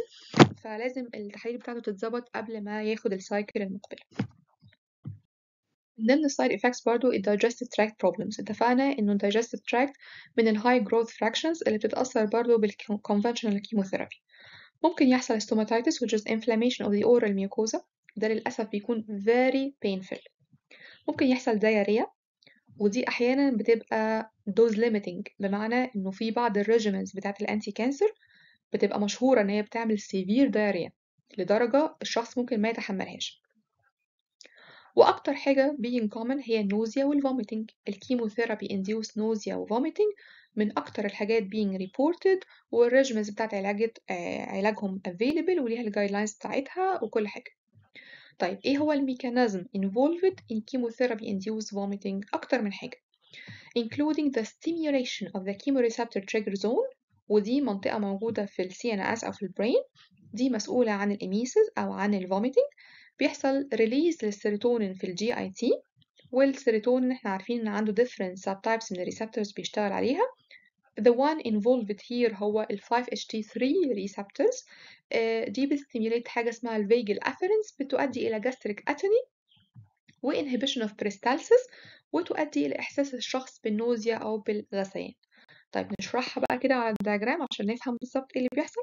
فلازم التحاليل بتاعته تتظبط قبل ما ياخد السايكل المقبله من ضمن السايد افكتس برضو الدايجستيف تراكت بروبلمز اتفقنا انه الدايجستيف تراكت من الهاي جروث فراكشنز اللي بتتاثر برضو بالكونفشنال كيموثيرابي ممكن يحصل stomatitis which is inflammation of the oral mucosa ده للأسف بيكون very painful ممكن يحصل دياريا ودي أحيانا بتبقى dose limiting بمعنى إنه في بعض الريجيمنز بتاعة الأنتي كانسر بتبقى مشهورة إن هي بتعمل severe diarrhea لدرجة الشخص ممكن ما يتحملهاش وأكتر حاجة بين common هي النوزيا والفوميتنج الكيموثيرابي induced نوزيا وفوميتنج من أكتر الحاجات being reported والريجيمز بتاعت علاجة آه، علاجهم available وليها الجايد لاينز بتاعتها وكل حاجة طيب ايه هو الميكانيزم involved in chemotherapy induced vomiting أكتر من حاجة including the stimulation of the chemoreceptor trigger zone ودي منطقة موجودة في ال CNS أو في البرين دي مسؤولة عن الإميسز أو عن الفوميتنج بيحصل ريليز للسيروتونين في الجي اي تي والسيروتونين احنا عارفين ان عنده different subtypes من الريسبتورز بيشتغل عليها The one involved here هو ال 5HT3 receptors آه، دي بتستيميليت حاجة اسمها ال vagal afferents بتؤدي إلى gastric atony و inhibition of peristalsis وتؤدي إلى إحساس الشخص بالنوزيا أو بالغثيان طيب نشرحها بقى كده على الدياجرام عشان نفهم بالظبط ايه اللي بيحصل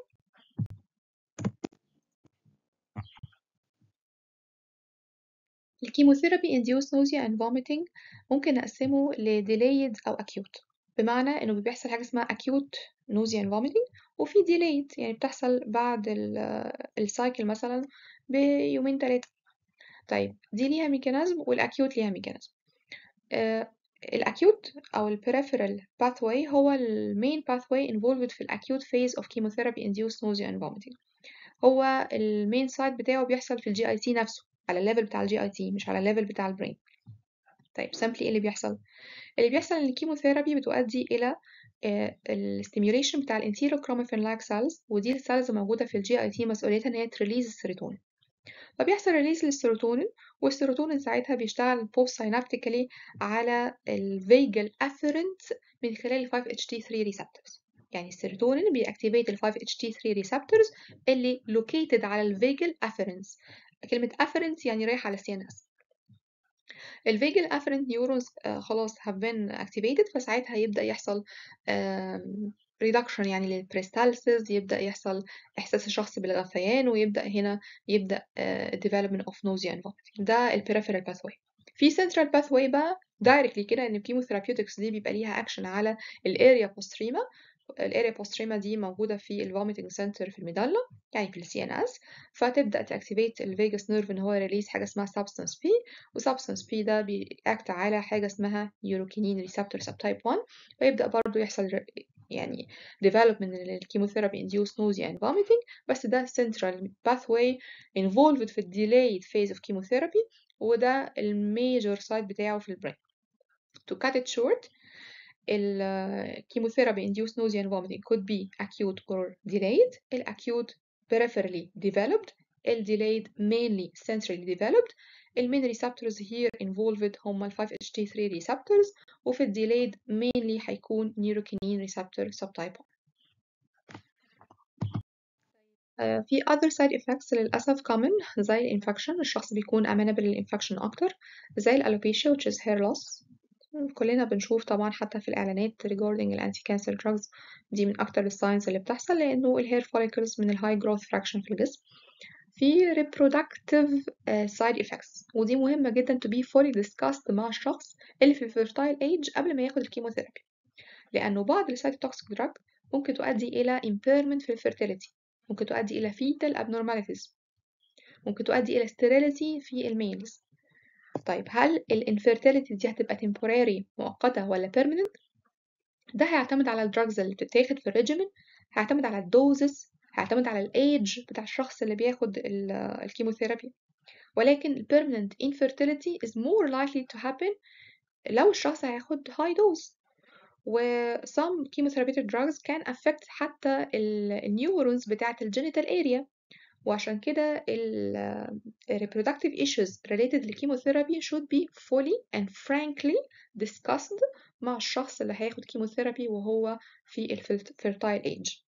الكيموثيرابي induced nausea and vomiting ممكن نقسمه ل delayed أو acute بمعنى إنه بيحصل حاجة اسمها acute nausea and vomiting وفي delayed يعني بتحصل بعد السايكل مثلا بيومين تلاتة طيب دي ليها ميكانيزم والأكيوت ليها ميكانيزم آه الأكيوت أو البريفيرال باثواي هو المين باثواي involved في الأكيوت phase of chemotherapy induced nausea and vomiting هو المين سايد بتاعه بيحصل في الجي اي تي نفسه على الليفل بتاع الجي اي تي مش على الليفل بتاع البرين طيب سامبلي ايه اللي بيحصل اللي بيحصل ان الكيموثيرابي بتؤدي الى آه، الاستيميوليشن بتاع كروموفين لاك سيلز ودي السيلز موجوده في الجي اي تي مسؤوليتها ان هي تريليز السيروتونين فبيحصل ريليز للسيروتونين والسيروتونين ساعتها بيشتغل بوست سينابتيكالي على الفيجل افيرنت من خلال ال 5 ht 3 ريسبتورز يعني السيروتونين بيأكتيفيت ال 5 ht 3 ريسبتورز اللي لوكيتد على الفيجل افيرنس كلمة afferent يعني رايح على CNS ال vagal afferent neurons آه، خلاص have been activated فساعتها يبدأ يحصل reduction يعني للبريستالسيز يبدأ يحصل إحساس الشخص بالغثيان ويبدأ هنا يبدأ آه، development of nausea and vomiting ده ال peripheral pathway في central pathway بقى directly كده ان الكيموثيرابيوتكس دي بيبقى ليها اكشن على الاريا بوستريما الاريا بوستريما دي موجودة في الفوميتنج سنتر في الميدالة يعني في السي ان اس فتبدأ تاكتيفيت الفيجاس نيرف ان هو ريليز حاجة اسمها P بي substance بي ده بيأكت على حاجة اسمها يوروكينين ريسبتور سب تايب 1 فيبدأ برضو يحصل يعني development chemotherapy induced nausea and vomiting بس ده central pathway involved في delayed phase of chemotherapy وده الميجور سايت بتاعه في البرين to cut it short chemotherapy induced nausea and vomiting could be acute or delayed الacute peripherally developed ال delayed mainly sensorily developed main receptors here involved هم ال 5HT3 receptors وفي ال delayed mainly هيكون neurokinin receptor subtype 1 في other side effects للأسف common زي الانفكشن الشخص بيكون amenable للانفكشن أكتر زي الalopecia which is hair loss كلنا بنشوف طبعا حتى في الإعلانات regarding الأنتي كانسر drugs دي من أكتر الساينس اللي بتحصل لأنه الهير follicles من الهاي جروث فراكشن في الجسم في reproductive آه، side effects ودي مهمة جدا to be fully discussed مع الشخص اللي في الفيرتايل ايج قبل ما ياخد الكيموثيرابي لأنه بعض السايتوتوكسيك دراج ممكن تؤدي إلى impairment في الفيرتيليتي ممكن تؤدي إلى fetal abnormalities ممكن تؤدي إلى sterility في الميلز طيب هل الانفيرتيليتي دي هتبقى temporary مؤقتة ولا permanent ده هيعتمد على الدراجز اللي بتتاخد في الريجيمين هيعتمد على الدوزز هيعتمد على الايدج بتاع الشخص اللي بياخد الكيموثيرابي ولكن البيرمننت infertility is more likely to happen لو الشخص هياخد high dose و some chemotherapeutic drugs can affect حتى النيورونز بتاعة الجينيتال area وعشان كده ال reproductive issues related chemotherapy should be fully and frankly discussed مع الشخص اللي هياخد chemotherapy وهو في ال fertile age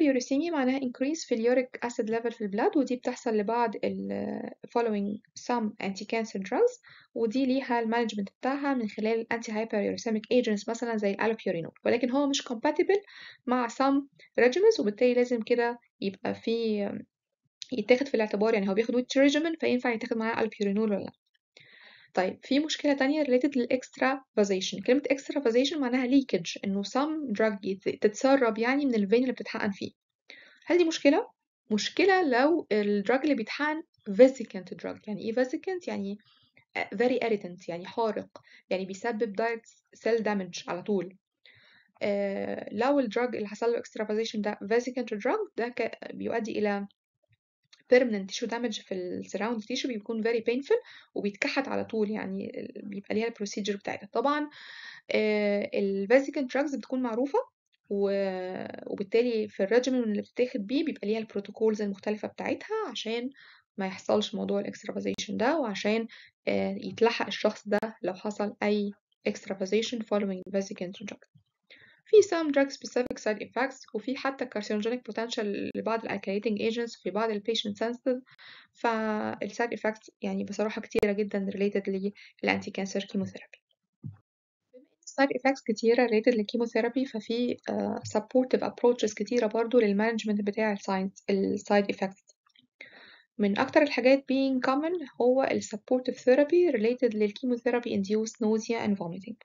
يوريسيميا معناها increase في اليوريك acid level في البلاد ودي بتحصل لبعض ال following some anti-cancer drugs ودي ليها المانجمنت بتاعها من خلال anti hyperuricemic agents مثلا زي الالوبيورينول ولكن هو مش compatible مع some regimens وبالتالي لازم كده يبقى في يتاخد في الاعتبار يعني هو بياخد ويتش ريجيمن فينفع يتاخد معاه البيورينول ولا لا طيب في مشكلة تانية related للإكسترافازيشن كلمة إكسترافازيشن معناها leakage إنه some drug تتسرب يعني من الفين اللي بتتحقن فيه هل دي مشكلة؟ مشكلة لو الدراج اللي بيتحقن vesicant drug يعني إيه vesicant؟ يعني very irritant يعني حارق يعني بيسبب direct cell damage على طول آه لو الدراج اللي حصل له extravasation ده vesicant drug ده بيؤدي إلى بيرمننت تيشو دامج في السراوند تيشو بيكون فيري بينفل وبيتكحت على طول يعني بيبقى ليها البروسيجر بتاعتها طبعا آه، الفازيكان دراجز بتكون معروفه وبالتالي في الريجيمين اللي بتتاخد بيه بيبقى ليها البروتوكولز المختلفه بتاعتها عشان ما يحصلش موضوع الاكسترافازيشن ده وعشان آه، يتلحق الشخص ده لو حصل اي اكسترافازيشن following vesican injection في some drugs specific side effects وفي حتى carcinogenic potential لبعض الalkylating agents في بعض ال patient sensitive فال side effects يعني بصراحة كتيرة جدا related لل anti cancer chemotherapy side effects كتيرة related للكيموثيرابي ففي uh, supportive approaches كتيرة برضو للمانجمنت بتاع الساينس side effects من أكتر الحاجات being common هو ال supportive therapy related للكيموثيرابي induced nausea and vomiting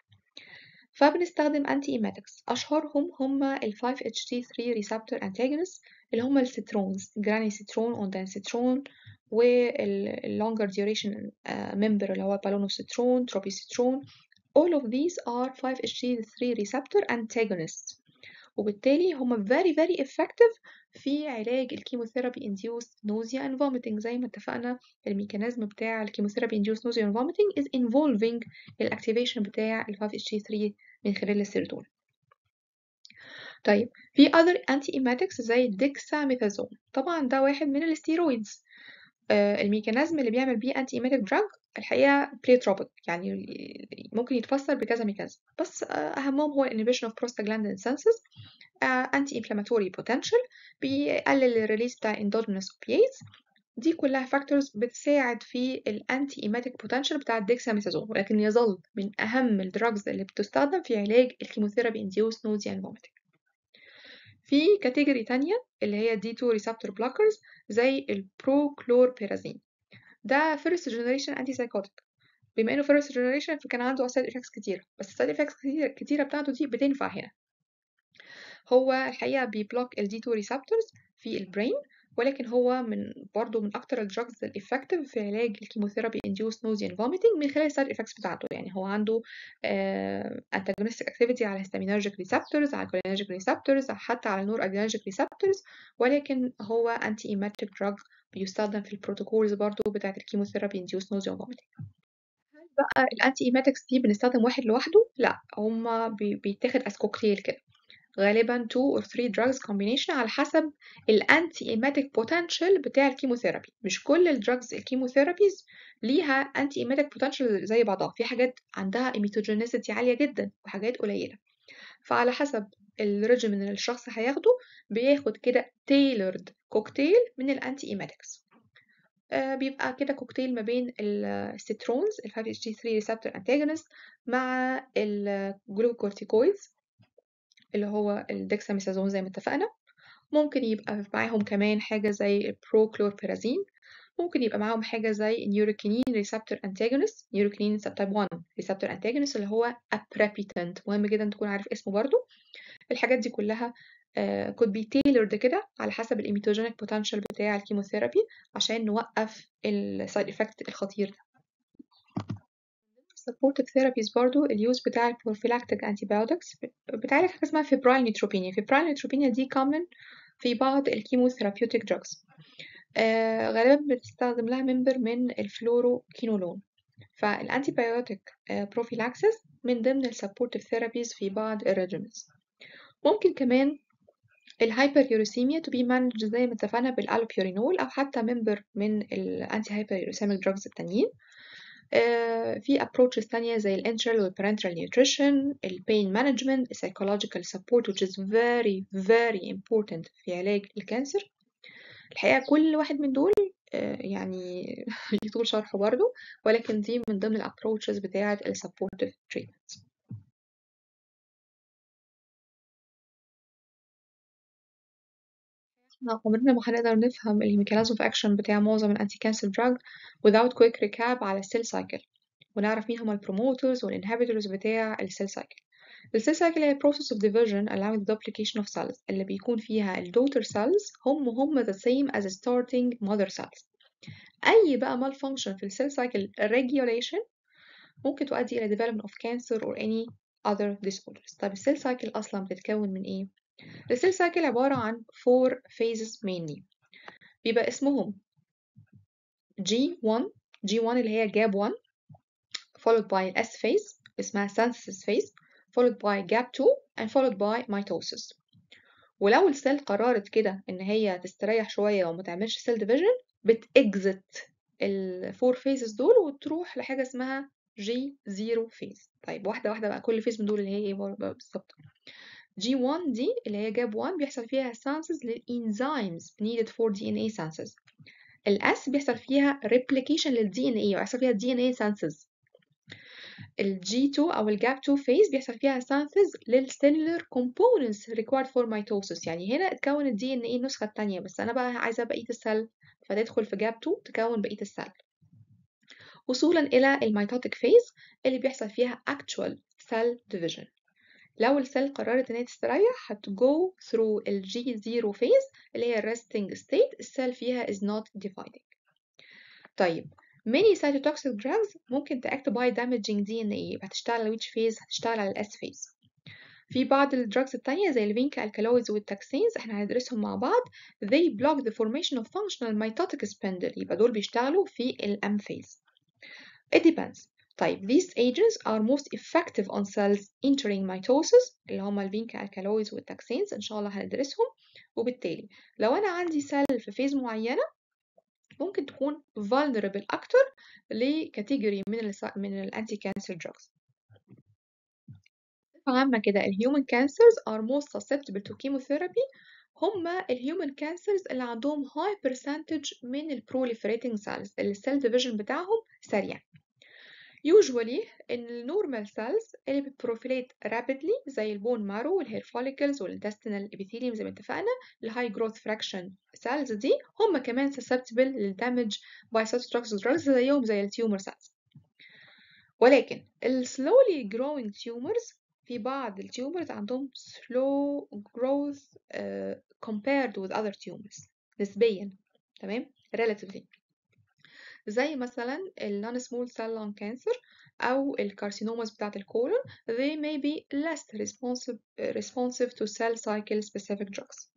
فبنستخدم أنتي إيماتكس أشهرهم هما ال 5 HT3 ريسبتور أنتاجونست اللي هما السترونز جراني سترون أوندان سترون واللونجر ديوريشن ممبر اللي هو تروبي سترون all of these are 5HT3 receptor antagonists وبالتالي هما very very effective في علاج الكيموثيرابي انديوس نوزيا and فوميتنج زي ما اتفقنا الميكانيزم بتاع الكيموثيرابي انديوس نوزيا and فوميتنج از انفولفينج الاكتيفيشن بتاع ال 5HT3 من خلال السيرتون طيب في other antiemetics زي الدكساميثازون طبعا ده واحد من الستيرويدز آه، الميكانيزم اللي بيعمل بيه انتي ايميتيك دراج الحقيقة بليتروبيك يعني ممكن يتفسر بكذا ميكانيزم بس آه، أهمهم هو inhibition of prostaglandin senses آه، anti inflammatory potential بيقلل الريليز بتاع endogenous opiates دي كلها فاكتورز بتساعد في الانتي ايماتيك بوتنشال بتاع الديكساميثازون ولكن يظل من اهم الدراجز اللي بتستخدم في علاج الكيموثيرابي انديوس نوزيا اند فوميتنج في كاتيجوري تانية اللي هي دي 2 ريسبتور بلوكرز زي البروكلوربيرازين ده فيرست generation انتي بما انه فيرست generation فكان عنده سايد افكتس كتيره بس السايد افكتس كتيره بتاعته دي بتنفع هنا هو الحقيقه بيبلوك d 2 ريسبتورز في البرين ولكن هو من برضه من أكتر الدراجز الإفكتيف في علاج الكيموثيرابي induced nausea and vomiting من خلال السايد إفكتس بتاعته يعني هو عنده آه، antagonistic activity على histaminergic receptors على cholinergic receptors حتى على نور adrenergic receptors ولكن هو انتي emetic drug بيستخدم في البروتوكولز برضه بتاعة الكيموثيرابي induced nausea and vomiting بقى الانتي ايماتكس دي بنستخدم واحد لوحده لا هما بيتاخد اسكوكتيل كده غالبا 2 or 3 drugs combination على حسب الانتي ايماتيك بوتنشال بتاع الكيموثيرابي مش كل الدراجز الكيموثيرابيز ليها انتي ايماتيك بوتنشال زي بعضها في حاجات عندها ايميتوجينيسيتي عاليه جدا وحاجات قليله فعلى حسب الريجيمين اللي الشخص هياخده بياخد كده تيلورد كوكتيل من الانتي ايماتيكس آه بيبقى كده كوكتيل ما بين السترونز ال 5 htc 3 ريسبتور انتاجونست مع الجلوكورتيكويدز اللي هو الدكساميسازون زي ما اتفقنا ممكن يبقى معاهم كمان حاجة زي البروكلوربيرازين ممكن يبقى معاهم حاجة زي نيوروكينين ريسبتور أنتاجونس نيوروكينين سبتايب 1 ريسبتور أنتاجونس اللي هو ابرابيتنت مهم جدا تكون عارف اسمه برضو الحاجات دي كلها آه، could be tailored كده على حسب الإيميتوجينيك بوتنشال بتاع الكيموثيرابي عشان نوقف السايد افكت الخطير ده السبورتيف ثيرابيز برضو اليوز بتاع البروفيلاكتيك antibiotics بتعرف حاجه اسمها فيبرايل نيوتروبينيا فيبرايل نيوتروبينيا دي كومن في بعض chemotherapeutic دراجز آه غالبا بتستخدم لها ممبر من الفلوروكينولون فالانتيبيوتيك آه، بروفيلاكسس من ضمن السبورتيف ثيرابيز في بعض الريجيمز ممكن كمان الهايبريوريسيميا to be managed زي ما اتفقنا بالالوبيورينول او حتى منبر من الانتي هايبريوريسيميك دراجز التانيين في approaches تانية زي ال enteral وال parenteral nutrition ال pain management ال psychological support which is very very important في علاج الكانسر الحقيقة كل واحد من دول يعني يطول شرحه برضه ولكن دي من ضمن الابروتشز بتاعة ال supportive treatment إحنا عمرنا ما هنقدر نفهم ال mechanism of action بتاع معظم ال anti cancer drug without quick recap على الcell cycle ونعرف مين هما ال promoters وال inhibitors بتاع ال cell cycle ال cell cycle هي process of division allowing the duplication of cells اللي بيكون فيها ال daughter cells هم هم the same as the starting mother cells أي بقى malfunction في ال cell cycle regulation ممكن تؤدي إلى development of cancer or any other disorders طب ال cell cycle أصلا بتتكون من إيه؟ السيل سايكل عبارة عن four phases mainly بيبقى اسمهم G1 G1 اللي هي gap 1 followed by S phase اسمها synthesis phase followed by gap 2 and followed by mitosis ولو السيل قررت كده ان هي تستريح شوية وما تعملش سيل ديفيجن ال الفور فيزز دول وتروح لحاجة اسمها G0 phase طيب واحدة واحدة بقى كل فيز من دول اللي هي ايه بالظبط جي 1 دي اللي هي جاب 1 بيحصل فيها سانسز للإنزيمز needed for DNA سانسز الاس بيحصل فيها ريبليكيشن للدي ان اي ويحصل فيها دي ان اي سانسز الجي 2 او الجاب 2 فيز بيحصل فيها سانسز للسيلولر كومبوننتس ريكوايرد فور mitosis يعني هنا اتكون الدي ان اي النسخه الثانيه بس انا بقى عايزه بقيه السل فتدخل في جاب 2 تكون بقيه السل وصولا الى الميتوتيك فيز اللي بيحصل فيها actual cell division لو السيل قررت ان هي تستريح هتجو ثرو الجي G0 phase اللي هي resting state السيل فيها is not ديفايدنج طيب many cytotoxic drugs ممكن باي دامجنج دي DNA يبقى هتشتغل على which phase هتشتغل على الاس phase في بعض الدراجز التانية زي الفينكا الكالويز والتاكسينز احنا هندرسهم مع بعض they block the formation of functional mitotic spindle يبقى دول بيشتغلوا في الام phase it depends طيب these agents are most effective on cells entering mitosis اللي هما البينك alkaloids والتاكسينز إن شاء الله هندرسهم وبالتالي لو أنا عندي سيل في فيز معينة ممكن تكون vulnerable أكتر لكاتيجوري من الـ من الأنتي كانسر دراجز عامة كده الهيومن كانسرز are most susceptible to chemotherapy هما الهيومن كانسرز اللي عندهم high percentage من البروليفريتنج سيلز اللي السيل ديفيجن بتاعهم سريع Usually in normal cells اللي بتبروفيليت rapidly زي البون مارو والهير follicles والintestinal epithelium زي ما اتفقنا الهاي growth fraction cells دي هم كمان susceptible للدمج by cytotoxic drugs زيهم زي التيومر cells ولكن ال slowly growing tumors في بعض التيومرز عندهم slow growth uh, compared with other tumors نسبيا تمام relatively زي مثلا ال non-small cell lung cancer أو الكارسينوماز بتاعة الكولون they may be less responsive, responsive to cell cycle specific drugs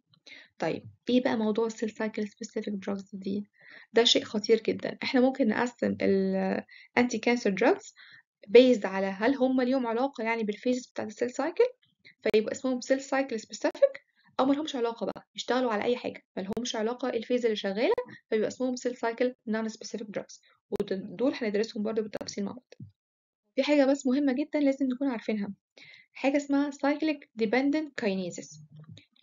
طيب ايه بقى موضوع السيل سايكل سبيسيفيك دراجز دي ده شيء خطير جدا احنا ممكن نقسم الانتي كانسر دراجز بيزد على هل هم ليهم علاقه يعني بالفيزز بتاعه السيل سايكل فيبقى اسمهم سيل سايكل سبيسيفيك او ما لهمش علاقه بقى يشتغلوا على اي حاجه ما لهمش علاقه الفيز اللي شغاله فبيبقى اسمهم سيل سايكل نون سبيسيفيك دراجز ودول هندرسهم برده بالتفصيل مع بعض في حاجه بس مهمه جدا لازم نكون عارفينها حاجه اسمها cyclic dependent kinases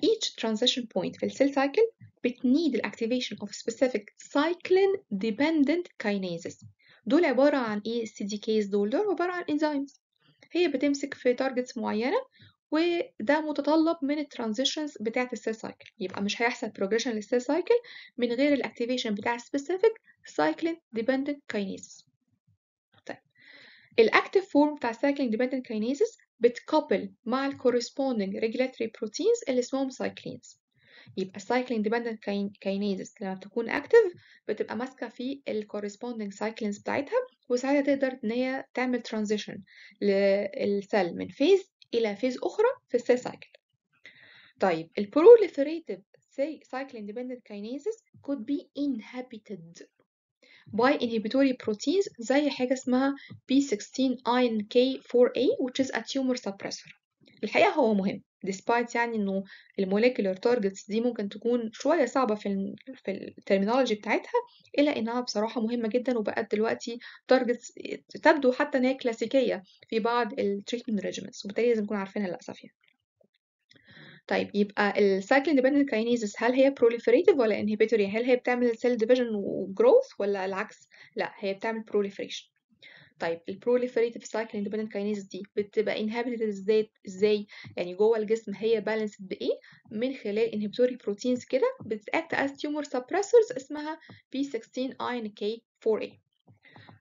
each transition point في السيل سايكل بتنيد الاكتيفيشن of specific cyclin dependent kinases دول عبارة عن ايه السي دي كيز دول دول عبارة عن انزيمز هي بتمسك في تارجتس معينة وده متطلب من الترانزيشنز بتاعه السيل سايكل يبقى مش هيحصل بروجريشن للسيل سايكل من غير الاكتيفيشن بتاع سبيسيفيك سايكلين ديبندنت كاينيزز طيب الاكتيف فورم بتاع سايكلين ديبندنت كاينيزز بتكوبل مع الكورسبوندنج ريجولاتوري بروتينز اللي اسمهم سايكلينز يبقى سايكلين ديبندنت كاينيزز لما بتكون اكتيف بتبقى ماسكه في الكورسبوندنج سايكلينز بتاعتها وساعتها تقدر ان هي تعمل ترانزيشن للسيل من فيز إلى فيز أخرى في السيل سايكل طيب الـ proliferative cyclin dependent kinases could be inhibited by inhibitory proteins زي حاجة اسمها p 16 ink 4 a which is a tumor suppressor الحقيقة هو مهم despite يعني انه المولكيولر تارجتس دي ممكن تكون شويه صعبه في في الترمينولوجي بتاعتها الا انها بصراحه مهمه جدا وبقت دلوقتي تارجتس تبدو حتى ان هي كلاسيكيه في بعض التريتمنت ريجيمنتس وبالتالي لازم نكون عارفينها للاسف يعني طيب يبقى السايكل ديبندنت كاينيزس هل هي بروليفريتيف ولا انهبيتوري هل هي بتعمل سيل ديفيجن وجروث ولا العكس لا هي بتعمل بروليفريشن طيب البروليفريتيف سايكل اندبندنت كاينيز دي بتبقى انهبيتد ازاي ازاي يعني جوه الجسم هي بالانسد بايه من خلال انهبيتوري بروتينز كده بتاكت از تيومر سبريسورز اسمها p 16 كي 4 a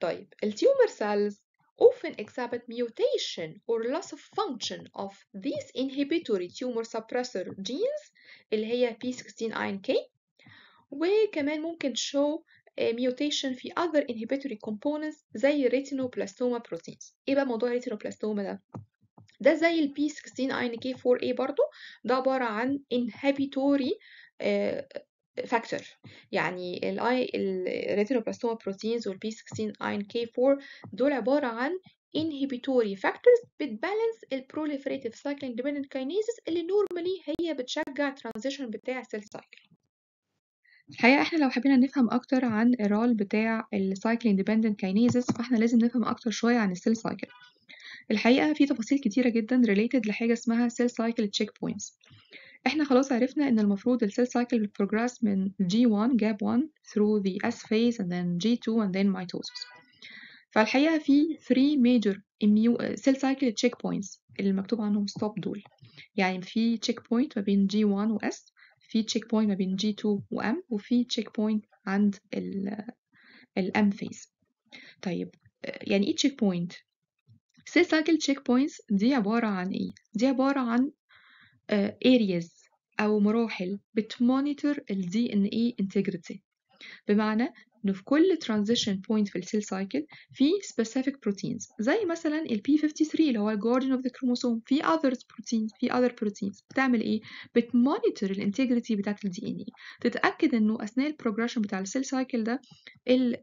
طيب التيومر سيلز often exhibit mutation or loss of function of these inhibitory tumor suppressor genes اللي هي P16INK وكمان ممكن show ميوتيشن آه، في other inhibitory components زي retinoblastoma proteins ايه بقى موضوع retinoblastoma ده ده زي ال P16INK4A برضو ده عبارة عن inhibitory فاكتور آه، يعني الاي الريتينوبلاستوما بروتينز والبي 16 اين كي 4 دول عباره عن inhibitory factors بتبالانس البروليفريتيف سايكلينج ديبندنت كاينيزز اللي نورمالي هي بتشجع الترانزيشن بتاع السيل سايكل الحقيقة إحنا لو حبينا نفهم أكتر عن الرول بتاع الـ Cycle Independent Kinesis فإحنا لازم نفهم أكتر شوية عن السيل سايكل الحقيقة في تفاصيل كتيرة جدا related لحاجة اسمها Cell Cycle Checkpoints إحنا خلاص عرفنا إن المفروض السيل Cell Cycle بتبروجرس من G1 جاب 1 through the S phase and then G2 and then mitosis فالحقيقة في 3 major immu... cell cycle checkpoints اللي مكتوب عنهم stop دول يعني في checkpoint ما بين G1 و S في تشيك بوينت ما بين G2 وام وفي تشيك بوينت عند الام فيز طيب يعني ايه تشيك بوينت سي سايكل تشيك بوينتس دي عبارة عن ايه دي عبارة عن آه، areas او مراحل بتمونيتور ال DNA integrity بمعنى انه في كل transition point في السيل سايكل في specific proteins زي مثلا ال p 53 اللي هو guardian of the chromosome في other proteins في other proteins بتعمل ايه ال integrity بتاعه ال DNA تتاكد انه اثناء ال progression بتاع السيل سايكل ده ال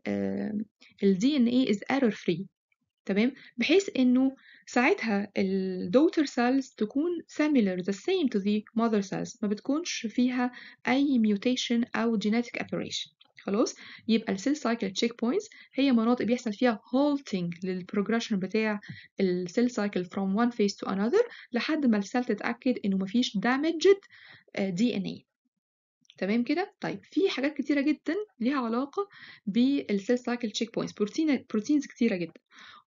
ال DNA is error free تمام بحيث انه ساعتها ال daughter cells تكون similar the same to the mother cells ما بتكونش فيها اي mutation او genetic aberration خلاص يبقى السيل سايكل تشيك بوينتس هي مناطق بيحصل فيها halting للبروجريشن بتاع السيل سايكل from one phase to another لحد ما السيل تتأكد إنه مفيش damaged دي ان اي تمام كده طيب في حاجات كتيره جدا ليها علاقه بالسيل سايكل تشيك بوينتس بروتين بروتينز كتيره جدا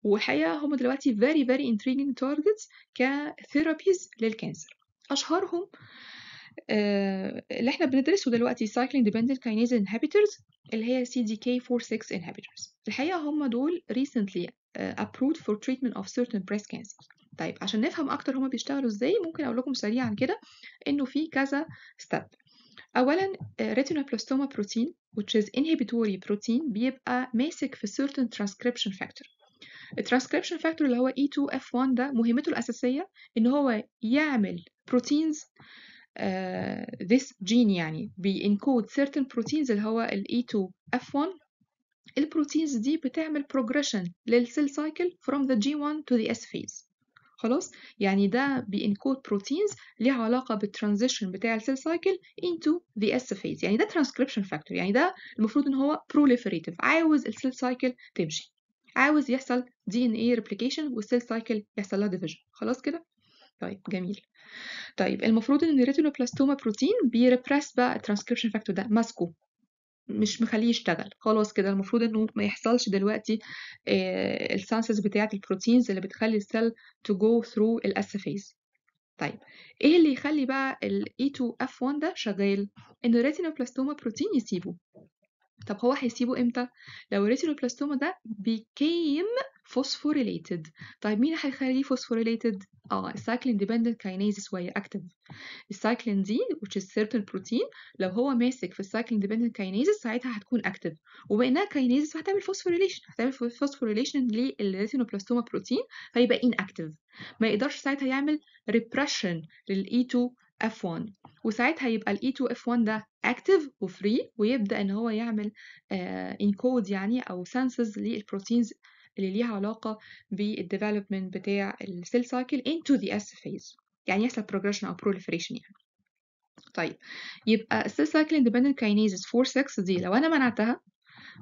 والحقيقه هم دلوقتي very very intriguing targets كثيرابيز للكانسر اشهرهم آه، اللي احنا بندرسه دلوقتي Cycling Dependent Kinase Inhibitors اللي هي CDK46 Inhibitors الحقيقة هم دول recently آه، approved for treatment of certain breast cancer طيب عشان نفهم أكتر هما بيشتغلوا ازاي ممكن أقول لكم سريعا كده إنه في كذا ستيب أولا آه، retinoblastoma بروتين which is inhibitory protein بيبقى ماسك في certain transcription factor الترانسكريبشن فاكتور اللي هو E2F1 ده مهمته الأساسية إن هو يعمل بروتينز آه، this gene يعني بينكود certain proteins اللي هو ال E2F1 البروتينز دي بتعمل progression للسيل سايكل from the G1 to the S phase خلاص يعني ده بينكود بروتينز ليها علاقه بالترانزيشن بتاع السيل سايكل انتو ذا اس فيز يعني ده ترانسكريبشن فاكتور يعني ده المفروض ان هو بروليفريتيف عاوز السيل سايكل تمشي عاوز يحصل دي ان اي ريبليكيشن والسيل سايكل يحصل لها ديفيجن خلاص كده طيب جميل طيب المفروض ان الريتينوبلاستوما بروتين بيربرس بقى الترانسكريبشن فاكتور ده ماسكه مش مخليه يشتغل خلاص كده المفروض انه ما يحصلش دلوقتي آه السانسز بتاعه البروتينز اللي بتخلي السيل تو جو ثرو الاسفيز طيب ايه اللي يخلي بقى ال E2F1 ده شغال ان الريتينوبلاستوما بروتين يسيبه طب هو هيسيبه امتى لو الريتينوبلاستوما ده بيكيم فوسفوريليتد طيب مين هيخليه فوسفوريليتد اه السايكلين ديبندنت كاينيزس وهي اكتف السايكلين دي which is certain protein لو هو ماسك في السايكلين ديبندنت كاينيزس ساعتها هتكون اكتف انها كاينيزس فهتعمل فوسفوريليشن هتعمل فوسفوريليشن للريتينوبلاستوما بروتين فيبقى inactive ما يقدرش ساعتها يعمل ريبريشن للاي 2 F1 وساعتها يبقى ال E2 F1 ده active وفري ويبدأ إن هو يعمل آه، encode يعني أو senses للبروتينز اللي ليها علاقة development بتاع ال cell cycle into the S phase يعني يحصل progression أو proliferation يعني طيب يبقى cell cycle independent kinases 4 6 دي لو أنا منعتها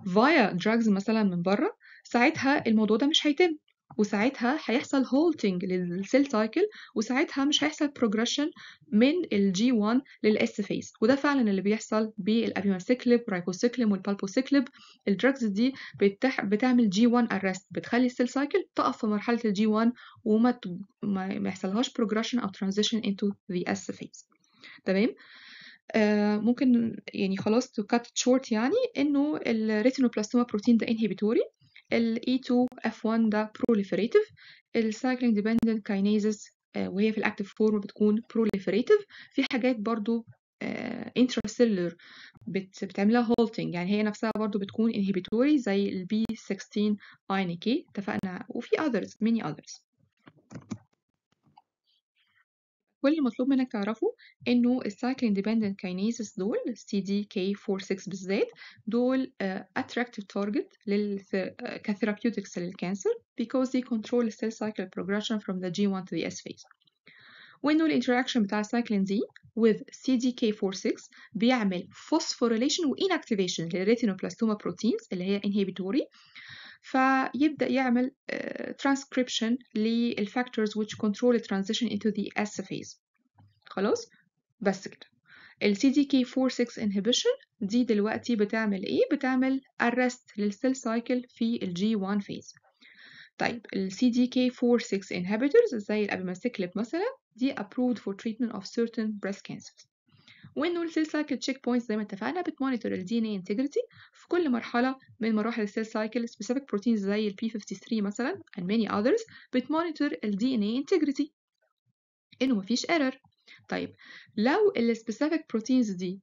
via drugs مثلا من بره ساعتها الموضوع ده مش هيتم وساعتها هيحصل هولتنج للسيل سايكل وساعتها مش هيحصل بروجريشن من الجي 1 للاس فيز وده فعلا اللي بيحصل بالابيماسيكليب رايبوسيكليب والبالبوسيكليب الدراجز دي بتح... بتعمل جي 1 ارست بتخلي السيل سايكل تقف في مرحله الجي 1 وما ت... ما يحصلهاش بروجريشن او ترانزيشن انتو ذا اس فيز تمام آه ممكن يعني خلاص تو كات شورت يعني انه الريتينوبلاستوما بروتين ده انهبيتوري ال E2F1 ده proliferative ال cycling dependent kinases وهي في الاكتف فورم بتكون proliferative في حاجات برضو intracellular بت بتعملها halting يعني هي نفسها برضو بتكون inhibitory زي ال B16 INK اتفقنا وفي others many others كل المطلوب منك تعرفه انه السايكل اندبندنت كاينيزز دول سي دي كي 46 بالذات دول اتراكتيف تارجت كثيرابيوتكس للكانسر because they control cell cycle progression from the G1 to the S phase وانه الانتراكشن بتاع السايكلين دي with CDK46 بيعمل phosphorylation و inactivation للريتينوبلاستوما بروتينز اللي هي inhibitory فيبدأ يعمل transcription للfactors which control transition into the S phase خلاص بس كده ال CDK46 inhibition دي دلوقتي بتعمل ايه؟ بتعمل arrest للسيل سايكل في ال G1 phase طيب ال CDK46 inhibitors زي الابيماسيكليب مثلا دي approved for treatment of certain breast cancers وانه السيل سايكل تشيك بوينت زي ما اتفقنا بتمونيتور الدي ان اي انتجريتي في كل مرحله من مراحل السيل سايكل سبيسيفيك بروتينز زي البي 53 مثلا and many others بتمونيتور الدي ان اي انتجريتي انه مفيش ايرور طيب لو السبيسيفيك بروتينز دي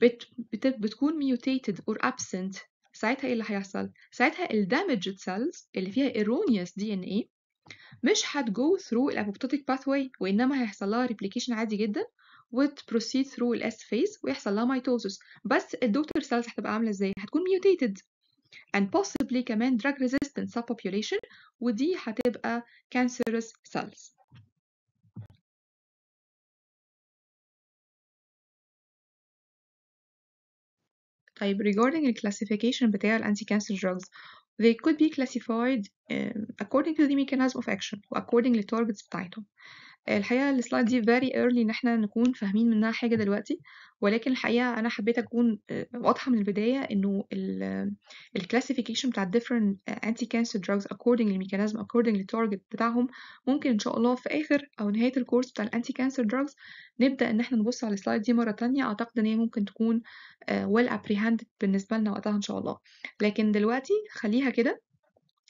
بت بت بتكون ميوتيتد اور ابسنت ساعتها ايه اللي هيحصل ساعتها الدامجد سيلز اللي فيها erroneous دي ان ايه مش هتجو ثرو الابوبتوتيك باثواي وانما هيحصل لها ريبليكيشن عادي جدا وتبروسيد ثرو الاس فيز ويحصل لها ميتوزس بس الدوتر سيلز هتبقى عامله ازاي هتكون ميوتيتد and possibly كمان drug resistant subpopulation ودي هتبقى cancerous cells طيب regarding the classification بتاع anti cancer drugs they could be classified um, according to the mechanism of action و according target's بتاعتهم الحقيقة السلايد دي فيري ايرلي إن إحنا نكون فاهمين منها حاجة دلوقتي ولكن الحقيقة أنا حبيت أكون آه، واضحة من البداية إنه الكلاسيفيكيشن آه، بتاع different آه، anti cancer drugs اكوردنج للميكانيزم اكوردنج للتارجت بتاعهم ممكن إن شاء الله في آخر أو نهاية الكورس بتاع الانتي كانسر drugs نبدأ إن إحنا نبص على السلايد دي مرة تانية أعتقد إن هي ممكن تكون well apprehended بالنسبة لنا وقتها إن شاء الله لكن دلوقتي خليها كده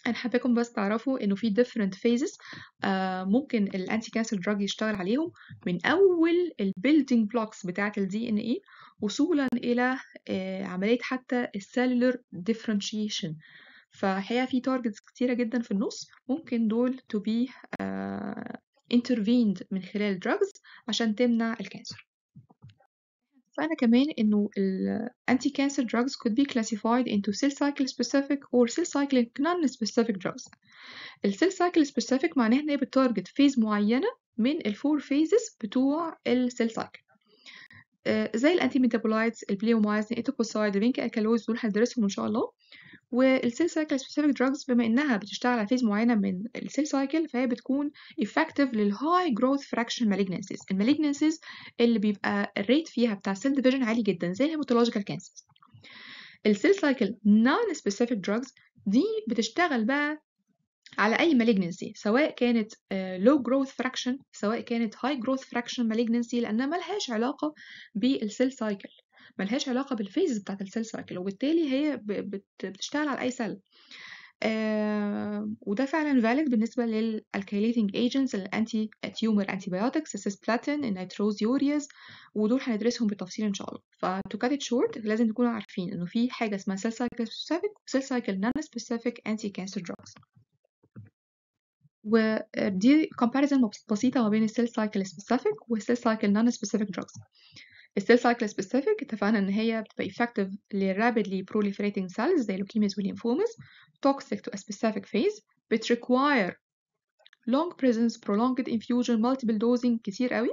انا حاباكم بس تعرفوا انه في different phases آه ممكن الانتي كانسر دراج يشتغل عليهم من اول البيلدينج بلوكس بتاعه الدي ان اي وصولا الى آه عمليه حتى السيلولر differentiation فهي في تارجتس كتيره جدا في النص ممكن دول تو بي آه intervened من خلال drugs عشان تمنع الكانسر اتفقنا كمان إنه ال anti-cancer drugs could be classified into cell cycle specific or cell cycle non-specific drugs. ال cell cycle specific معناها إن هي بتارجت فيز معينة من four phases بتوع cell cycle آه، زي الانتي ميتابولايتس البليومايزن الاتوبوسايد البينك الكالوز دول هندرسهم ان شاء الله والسيل سايكل سبيسيفيك دراجز بما انها بتشتغل على فيز معينه من السيل سايكل فهي بتكون effective للهاي جروث فراكشن malignancies المالجنسيز اللي بيبقى الريت فيها بتاع سيل ديفيجن عالي جدا زي الهيماتولوجيكال كانسرز السيل سايكل نون سبيسيفيك دراجز دي بتشتغل بقى على اي malignancy سواء كانت لو جروث فراكشن سواء كانت هاي جروث فراكشن malignancy لانها ملهاش علاقه بالسيل سايكل ملهاش علاقة بالفيز بتاعة السيل سايكل وبالتالي هي بتشتغل على أي سيل آه وده فعلا فاليد بالنسبه للالكاليتنج ايجنتس الانتي تيومر انتي انتيبيوتكس السيسبلاتين النيتروز يوريز ودول هندرسهم بالتفصيل ان شاء الله فتو كات شورت لازم نكونوا عارفين انه في حاجه اسمها سيل سايكل سبيسيفيك وسيل سايكل نون سبيسيفيك انتي كانسر دراجز ودي كومباريزن بسيطه ما بين السيل سايكل سبيسيفيك والسيل سايكل نون سبيسيفيك دراجز السيل سايكل سبيسيفيك اتفقنا ان هي بتبقى effective للرابيدلي بروليفريتنج سيلز زي leukemias والليمفومز توكسيك تو a فيز بتريكواير لونج بريزنس long presence prolonged infusion multiple dosing كتير قوي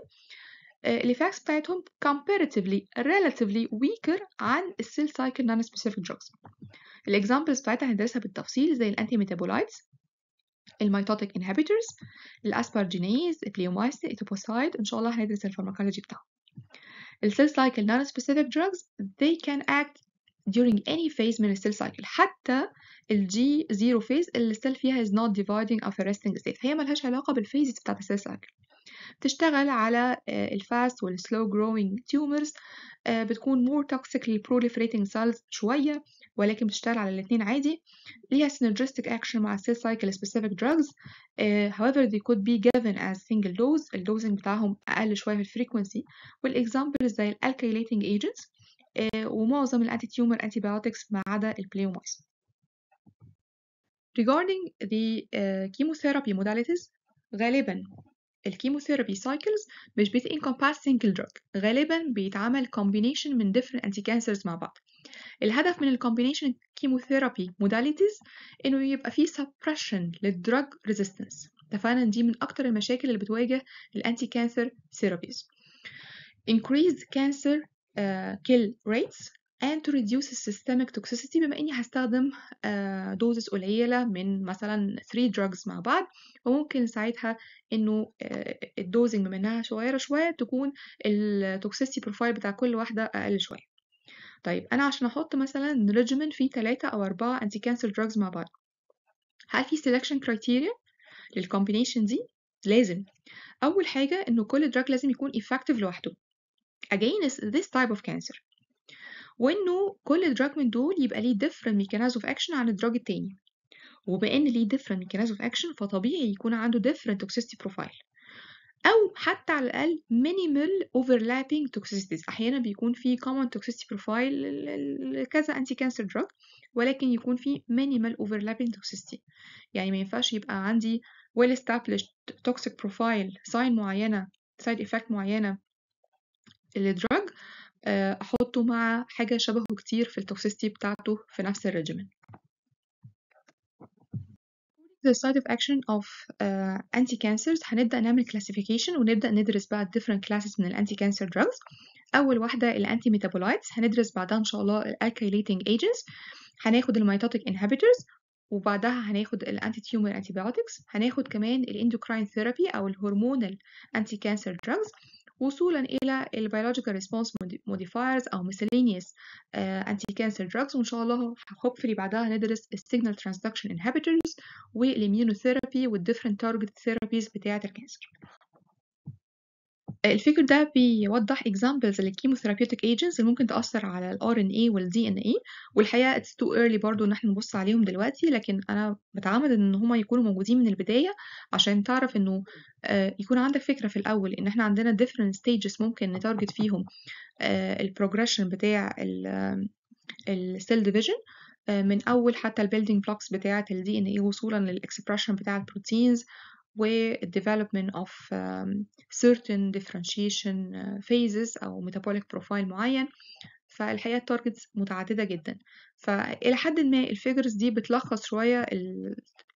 آه، الإفكتس بتاعتهم comparatively relatively weaker عن السيل سايكل نون سبيسيفيك دراجز الإكزامبلز بتاعتها هندرسها بالتفصيل زي الأنتي ميتابولايتس الميتوتيك انهبيتورز الأسبرجينيز البليومايسين الإيتوبوسايد إن شاء الله هندرس الفارماكولوجي بتاعها cell cycle non-specific drugs they can act during any phase من cell cycle حتى G0 phase اللي cell فيها is not dividing a resting state هي ملهاش علاقة بالفيزز بتاعت cell cycle بتشتغل على fast الفاست slow growing tumors بتكون more toxic للproliferating cells شوية ولكن بتشتغل على الاثنين عادي ليها synergistic action مع cell cycle specific drugs uh, however they could be given as single dose dosing بتاعهم أقل شوية في frequency والإكزامبل زي الالكيليتنج agents uh, ومعظم الانتي تيومر antibiotics ما عدا البليومايسين Regarding the uh, chemotherapy modalities غالبا الكيموثيرابي سايكلز مش بتنكمباس سنجل دراج غالبا بيتعمل كومبينيشن من different انتي كانسرز مع بعض الهدف من الكومبينيشن كيموثيرابي موداليتيز انه يبقى فيه suppression للدراج ريزيستنس اتفقنا ان دي من اكتر المشاكل اللي بتواجه الانتي كانسر ثيرابيز increased cancer uh, kill rates and to reduce systemic toxicity بما اني هستخدم دوزز آه، قليله من مثلا 3 drugs مع بعض وممكن ساعتها انه آه، الدوزنج منها صغيره شويه تكون التوكسيستي بروفايل بتاع كل واحده اقل شويه طيب أنا عشان أحط مثلا نولوجيمين فيه تلاتة أو أربعة أنتي كانسر دراجز مع بعض هل في سيلكشن كرايتيريا للكومبينيشن دي؟ لازم أول حاجة إنه كل دراج لازم يكون effective لوحده against this type of cancer وإنه كل دراج من دول يبقى ليه different mechanism of action عن الدراج التاني وبما إن ليه different mechanism of action فطبيعي يكون عنده different toxicity profile او حتى على الاقل مينيمال اوفرلابينج توكسيسيتيز احيانا بيكون في كومن توكسيسيتي بروفايل كذا انتي كانسر دراج ولكن يكون في مينيمال اوفرلابينج توكسيسيتي يعني ما ينفعش يبقى عندي ويل استابليش توكسيك بروفايل ساين معينه سايد افكت معينه للدراج آه، احطه مع حاجه شبهه كتير في التوكسيسيتي بتاعته في نفس الريجيمنت the side of action of uh, anti-cancers هنبدأ نعمل classification ونبدأ ندرس بقى different classes من anti cancer drugs أول واحدة واحدة metabolites هندرس بعدها إن شاء الله alkylating agents هناخد mitotic inhibitors وبعدها هناخد anti-tumor antibiotics هناخد كمان endocrine therapy أو hormonal anti cancer drugs وصولا إلى البيولوجيكال ريسبونس موديفايرز أو miscellaneous أنتي كانسر دراجز وإن شاء الله هوبفلي بعدها ندرس السيجنال ترانسدكشن انهبيتورز والإميونوثيرابي والديفرنت تارجت ثيرابيز بتاعة الكانسر الفيجر ده بيوضح examples للكيموثيرابيوتيك agents اللي ممكن تأثر على ال RNA وال DNA والحقيقة it's too early برضو إن احنا نبص عليهم دلوقتي لكن أنا بتعمد إن هما يكونوا موجودين من البداية عشان تعرف إنه آه، يكون عندك فكرة في الأول إن احنا عندنا different stages ممكن نتارجت فيهم آه، البروجريشن بتاع ال, آه، ال cell division من أول حتى ال building blocks بتاعة ال DNA وصولا للإكسبرشن بتاع البروتينز والديفلوبمنت اوف um، certain differentiation uh، phases أو metabolic profile معين فالحقيقة التارجتس متعددة جدا فإلى حد ما الفيجرز دي بتلخص شوية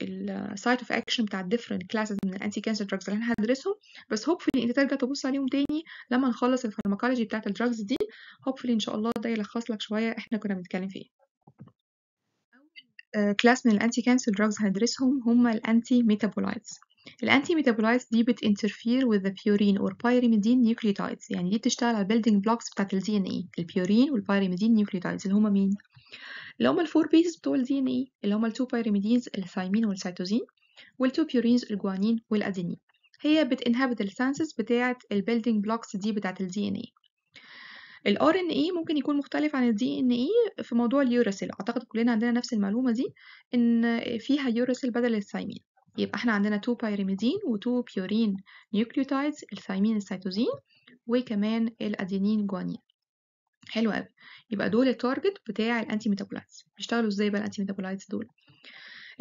السايت اوف اكشن بتاع different كلاسز من الانتي كانسر دراجز اللي احنا هندرسهم بس هوبفلي انت ترجع تبص عليهم تاني لما نخلص الفارماكولوجي بتاعت الدراجز دي هوبفلي ان شاء الله ده يلخص لك شوية احنا كنا بنتكلم فيه كلاس uh، من الانتي كانسر دراجز هندرسهم هما الانتي ميتابولايتس الانتي ميتابولايتس دي بتinterfere with the purine or pyrimidine nucleotides يعني دي بتشتغل على البيلدينج بلوكس بتاعت الدي ان اي البيورين والبايريميدين نيوكليوتايدز اللي هما مين اللي هما الفور بيسز بتوع الدي ان اي اللي هما التو بايريميدينز الثايمين والسيتوزين والتو بيورينز الجوانين والادينين هي بتinhabit السانسز بتاعت البيلدينج بلوكس دي بتاعت الدي ان اي الار ان اي ممكن يكون مختلف عن الدي ان اي في موضوع اليوراسيل اعتقد كلنا عندنا نفس المعلومه دي ان فيها يوراسيل بدل الثايمين يبقى احنا عندنا 2 بايريميدين و2 بيورين نيوكليوتايدز الثايمين السيتوزين وكمان الادينين جوانين حلو قوي يبقى دول التارجت بتاع الانتي ميتابولايتس بيشتغلوا ازاي بقى الانتي ميتابولايتس دول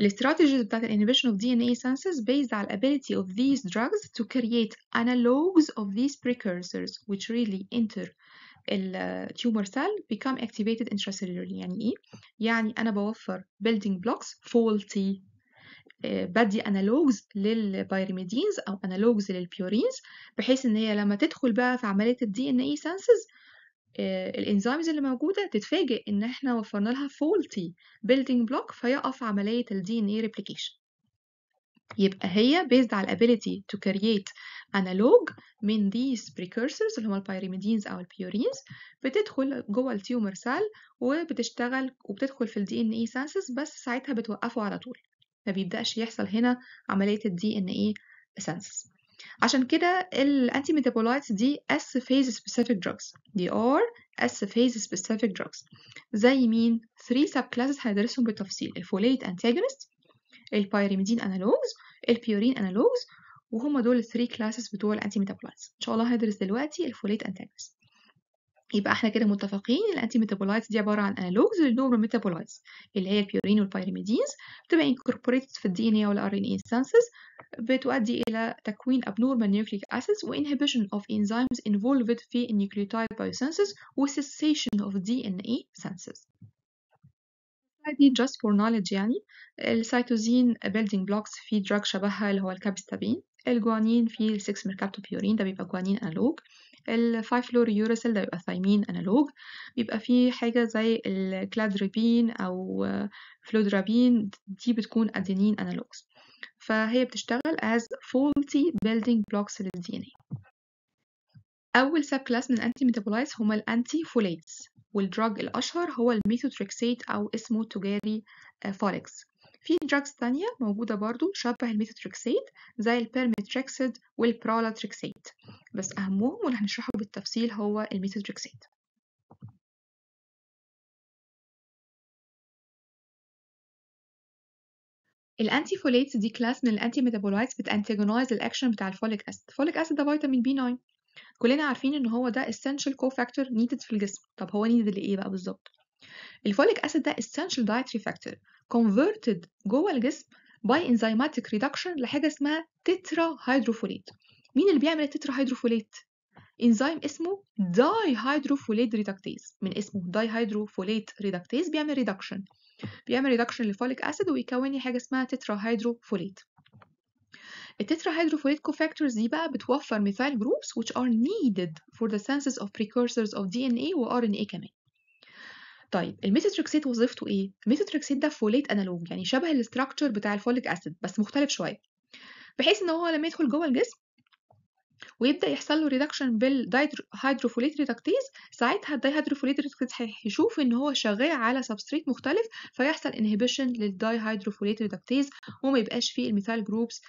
الاستراتيجيز بتاعت الانهبيشن اوف دي ان اي سانسز based على ability of these drugs to create analogs of these precursors which really enter التيومر سيل become activated intracellularly يعني ايه يعني انا بوفر building blocks faulty آه، بدي انالوجز للبايرميدينز او انالوجز للبيورينز بحيث ان هي لما تدخل بقى في عمليه الدي ان اي سنسز الانزيمز اللي موجوده تتفاجئ ان احنا وفرنا لها فولتي بيلدينج بلوك فيقف عمليه الدي ان اي ريبليكيشن يبقى هي based على ability to create analog من these precursors اللي هم البايرميدينز أو البيورينز بتدخل جوه التيومر سيل وبتشتغل وبتدخل في ال DNA سانسز بس ساعتها بتوقفه على طول ما بيبداش يحصل هنا عمليه الدي ان ايه عشان كده الانتي ميتابولايتس دي اس فيز سبيسيفيك دراجز دي ار اس فيز سبيسيفيك دراجز زي مين 3 سب كلاسز هندرسهم بالتفصيل الفوليت انتاجونست البايريميدين انالوجز البيورين انالوجز وهم دول 3 كلاسز بتوع الانتي ميتابولايتس ان شاء الله هندرس دلوقتي الفوليت انتاجونست يبقى احنا كده متفقين الانتي ميتابولايتس دي عباره عن انالوجز للنورو ميتابولايتس اللي هي البيورين والبيرميدينز بتبقى انكوربوريتد في الدي ان اي والار ان اي سانسز بتؤدي الى تكوين ابنورمال نيوكليك اسيدز وانهبيشن اوف انزيمز انفولفد في النيوكليوتايد بايوسنسز وسيسيشن اوف دي ان اي سنسز دي just for knowledge يعني السيتوزين building blocks في دراج شبهها اللي هو الكابستابين الجوانين في ال 6 ميركابتوبيورين ده بيبقى جوانين انالوج ال 5 فلوريوريسيل ده بيبقى ثايمين انالوج بيبقى فيه حاجة زي الكلادريبين أو فلودرابين دي بتكون أدينين أنالوجز فهي بتشتغل as faulty building blocks لل DNA أول سب كلاس من الانتي ميتابولايتس هما الأنتي فوليتس والدراج الأشهر هو الميثوتريكسيت أو اسمه تجاري فوليكس آه، في دراجز تانية موجودة برضو شبه الميثوتريكسيت زي البيرميتريكسيد والبرالاتريكسيت بس أهمهم واللي هنشرحه بالتفصيل هو الميثوتريكسيت الانتي فوليتس دي كلاس من الانتي ميتابولايتس بتانتجونايز الاكشن بتاع الفوليك اسيد الفوليك اسيد ده فيتامين بي 9 كلنا عارفين ان هو ده essential cofactor needed في الجسم طب هو needed لايه بقى بالظبط الفوليك اسيد ده essential dietary factor converted جوه الجسم by enzymatic reduction لحاجه اسمها تترا هيدروفوليت مين اللي بيعمل التترا هيدروفوليت انزيم اسمه داي هيدروفوليت ريدكتيز من اسمه داي هيدروفوليت ريدكتيز بيعمل ريدكشن بيعمل ريدكشن للفوليك اسيد ويكون حاجه اسمها تترا هيدروفوليت التترا هيدروفوليت كوفاكتورز دي بقى بتوفر ميثايل جروبس which are needed for the synthesis of precursors of DNA و RNA كمان طيب الميثوتريكسيت وظيفته ايه الميثوتريكسيت ده فوليت انالوج يعني شبه الاستراكشر بتاع الفوليك اسيد بس مختلف شويه بحيث ان هو لما يدخل جوه الجسم ويبدا يحصل له ريدكشن بالهيدروفوليت ريدكتيز ساعتها الداي هيدروفوليت ريدكتيز هيشوف ان هو شغال على سبستريت مختلف فيحصل انهبيشن هيدروفوليت ريدكتيز وما يبقاش فيه الميثايل جروبس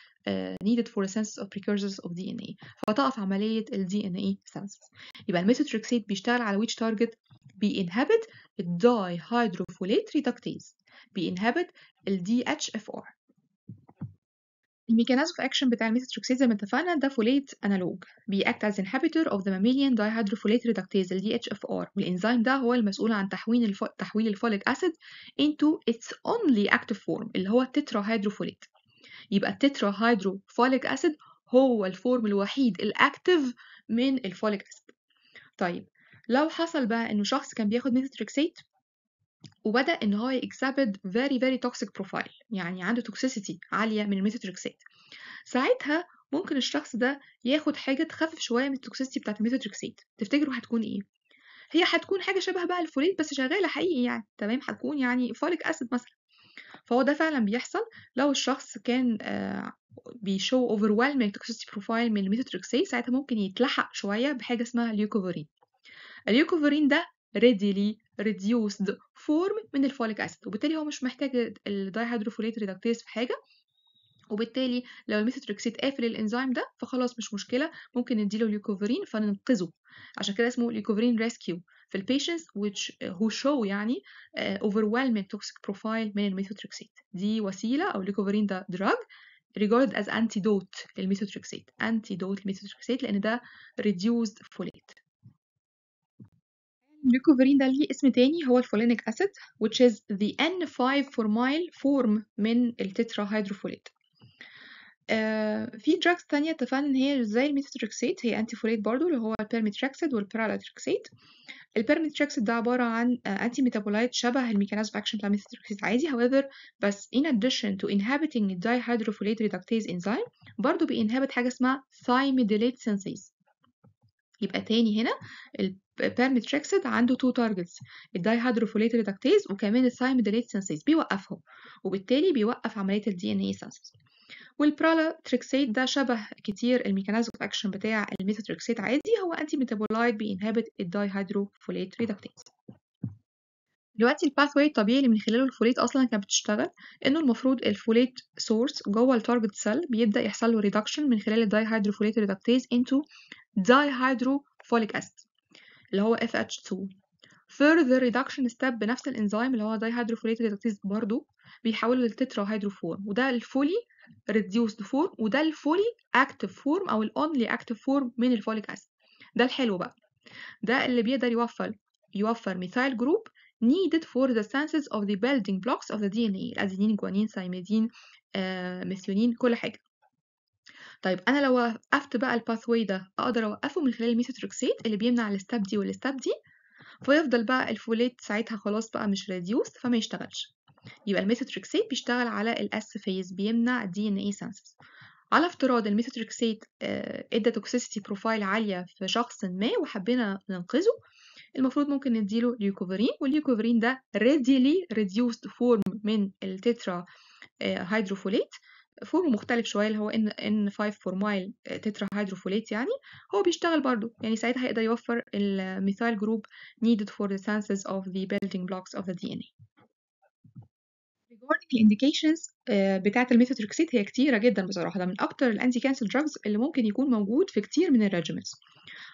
فور سنس اوف بريكيرسرز اوف دي ان اي فتقف عملية الدي ان اي سنس يبقى الميثوتريكسيت بيشتغل على ويتش تارجت بينهبت الداي هيدروفوليت ريدكتيز بينهبت ال DHFR الميكانيزم اوف اكشن بتاع الميثوتريكسيت زي ما اتفقنا ده فوليت انالوج بيأكت از انهبيتور اوف ذا ماميليان داي هيدروفوليت ريدكتيز ال DHFR والانزيم ده هو المسؤول عن تحويل الف... تحويل الفوليك اسيد انتو اتس اونلي active فورم اللي هو التترا هيدروفوليت يبقى التترا هيدروفوليك اسيد هو الفورم الوحيد الاكتف من الفوليك اسيد طيب لو حصل بقى انه شخص كان بياخد ميثوتريكسيت وبدا ان هو يكسبد فيري فيري توكسيك بروفايل يعني عنده توكسيسيتي عاليه من الميثوتريكسيت ساعتها ممكن الشخص ده ياخد حاجه تخفف شويه من التوكسيسيتي بتاعه الميثوتريكسيت تفتكروا هتكون ايه هي هتكون حاجه شبه بقى الفوليت بس شغاله حقيقي يعني تمام هتكون يعني فوليك اسيد مثلا فهو ده فعلا بيحصل لو الشخص كان آه، بيشو overwhelming toxicity profile من الميثوتريكسيت ساعتها ممكن يتلحق شويه بحاجه اسمها ليوكوفورين الريكوفرين ده ريديلي ريديوسد فورم من الفوليك اسيد وبالتالي هو مش محتاج الداي هيدروفوليت ريدكتيز في حاجه وبالتالي لو الميثوتريكسيت قافل الانزيم ده فخلاص مش مشكله ممكن نديله ليوكوفرين فننقذه عشان كده اسمه ليوكوفرين ريسكيو في البيشنتس which who show يعني آه، overwhelming toxic profile من الميثوتريكسيت دي وسيله او ليوكوفرين ده دراج regarded as antidote للميثوتريكسيت antidote للميثوتريكسيت لان ده reduced folate الليكوفرين ده ليه اسم تاني هو الفولينيك أسيد which is the N5 formyl form من التترا آه، هيدروفوليت في دراجز تانية اتفقنا ان هي زي الميتوتريكسيت هي انتي فوليت برضه اللي هو البيرميتريكسيد والبيرالاتريكسيد البيرميتريكسيد ده عبارة عن انتي آه، ميتابولايت شبه الميكانيزم اكشن بتاع الميتوتريكسيت عادي however بس in addition to the dihydrofolate reductase enzyme برضه بينهبت حاجة اسمها thymidylate synthase يبقى تاني هنا البيرمتريكسيد عنده تو تارجتس هيدروفوليت ريدكتيز وكمان الثايميديليت سينسيز بيوقفهم وبالتالي بيوقف عمليه الدي ان اي سينسيز والبرالاتريكسيت ده شبه كتير الميكانيزم اوف اكشن بتاع الميتاتريكسيد عادي هو انتي ميتابولايت بينهبت الدايهيدروفوليت ريدكتيز دلوقتي الباثواي الطبيعي اللي من خلاله الفوليت اصلا كانت بتشتغل انه المفروض الفوليت سورس جوه التارجت سيل بيبدا يحصل له ريدكشن من خلال الدايهيدروفوليت ريدكتيز انتو داي هيدرو فوليك اسيد اللي هو FH2 further reduction step بنفس الانزيم اللي هو داي هيدروفوليت برضو برضه بيحوله للتترا هيدروفور وده الفولي reduced form وده الفولي active form او الاونلي active form من الفوليك اسيد ده الحلو بقى ده اللي بيقدر يوفر يوفر ميثايل جروب needed for the senses of the building blocks of the DNA الأدينين جوانين سايميدين آه، ميثيونين كل حاجة طيب انا لو وقفت بقى الباثواي ده اقدر اوقفه من خلال الميثوتريكسيت اللي بيمنع الستاب دي والستاب دي فيفضل بقى الفوليت ساعتها خلاص بقى مش ريديوس فما يشتغلش يبقى الميثوتريكسيت بيشتغل على الاس فيز بيمنع دي ان اي سنسز على افتراض الميثوتريكسيت آه، ادى توكسيسيتي بروفايل عاليه في شخص ما وحبينا ننقذه المفروض ممكن نديله ليوكوفرين والليوكوفرين ده ريديلي ريديوسد فورم من التترا آه، هيدروفوليت فورم مختلف شويه اللي هو ان ان 5 فورمايل آه، تترا هيدروفوليت يعني هو بيشتغل برضه يعني ساعتها هيقدر يوفر الميثايل جروب needed for the senses of the building blocks of the DNA regarding الانديكيشنز آه، بتاعه الميثوتريكسيت هي كتيره جدا بصراحه ده من اكتر الانتي كانسر دراجز اللي ممكن يكون موجود في كتير من الريجيمنز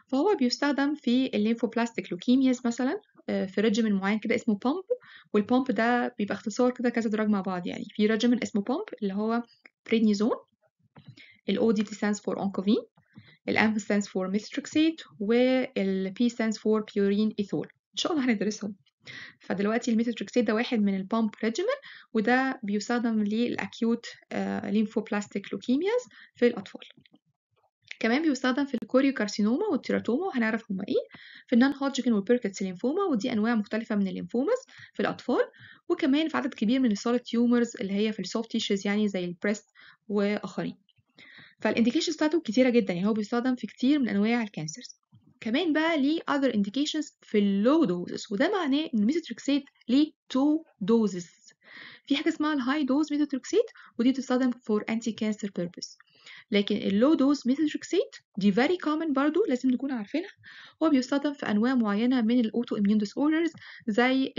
فهو بيستخدم في الليمفوبلاستيك لوكيمياز مثلا آه، في ريجيمن معين كده اسمه بامب والبامب ده بيبقى اختصار كده كذا دراج مع بعض يعني في ريجيمن اسمه بامب اللي هو بريدنيزون الاو دي stands for اونكوفين الام stands for ميستروكسيت والبي stands for بيورين ايثول ان شاء الله هندرسهم فدلوقتي الميثوتريكسيت ده واحد من البامب ريجيمن وده بيستخدم للاكيوت ليمفوبلاستيك لوكيمياز في الاطفال كمان بيستخدم في الكوريو كارسينوما والتيراتوما وهنعرف هما ايه في النون هودجكن والبيركتس لينفوما ودي انواع مختلفه من الليمفوماز في الاطفال وكمان في عدد كبير من السوليد تيومرز اللي هي في السوفت تيشرز يعني زي البريست واخرين فالانديكيشنز بتاعته كتيره جدا يعني هو بيستخدم في كتير من انواع الكانسرز كمان بقى ليه other indications في اللو دوزز وده معناه ان ميثوتريكسيت ليه two doses في حاجه اسمها الهاي دوز ميثوتريكسيت ودي بتستخدم for anti cancer purpose لكن اللو دوز ميثوتريكسيت دي فيري كومن برضو لازم نكون عارفينها هو بيستخدم في انواع معينه من الاوتو اميون ديس اوردرز زي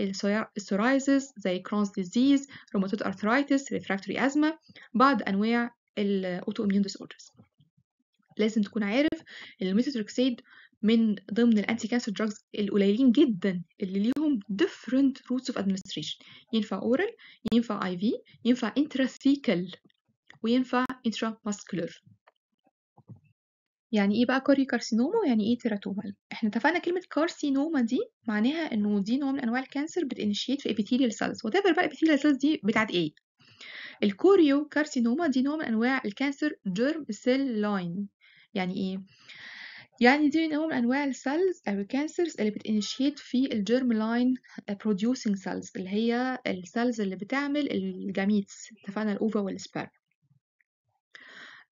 السورايزس زي كرونز ديزيز روماتويد ارثرايتس ريفراكتوري ازما بعض انواع الاوتو اميون ديس اوردرز لازم تكون عارف الميثوتريكسيت من ضمن الانتي كانسر دراجز القليلين جدا اللي ليهم different routes of administration ينفع oral ينفع IV ينفع intrathecal وينفع intramuscular يعني ايه بقى كوري كارسينوما ويعني ايه تيراتومال احنا اتفقنا كلمه كارسينوما دي معناها انه دي نوع من انواع الكانسر بتنشيت في epithelial cells whatever بقى epithelial cells دي بتاعت ايه الكوريو كارسينوما دي نوع من انواع الكانسر جيرم سيل لاين يعني ايه يعني دي نوع من انواع السيلز او الكانسرز اللي بتنشيت في الجيرم لاين producing cells اللي هي السيلز اللي بتعمل الجاميتس اتفقنا الاوفا والسبرم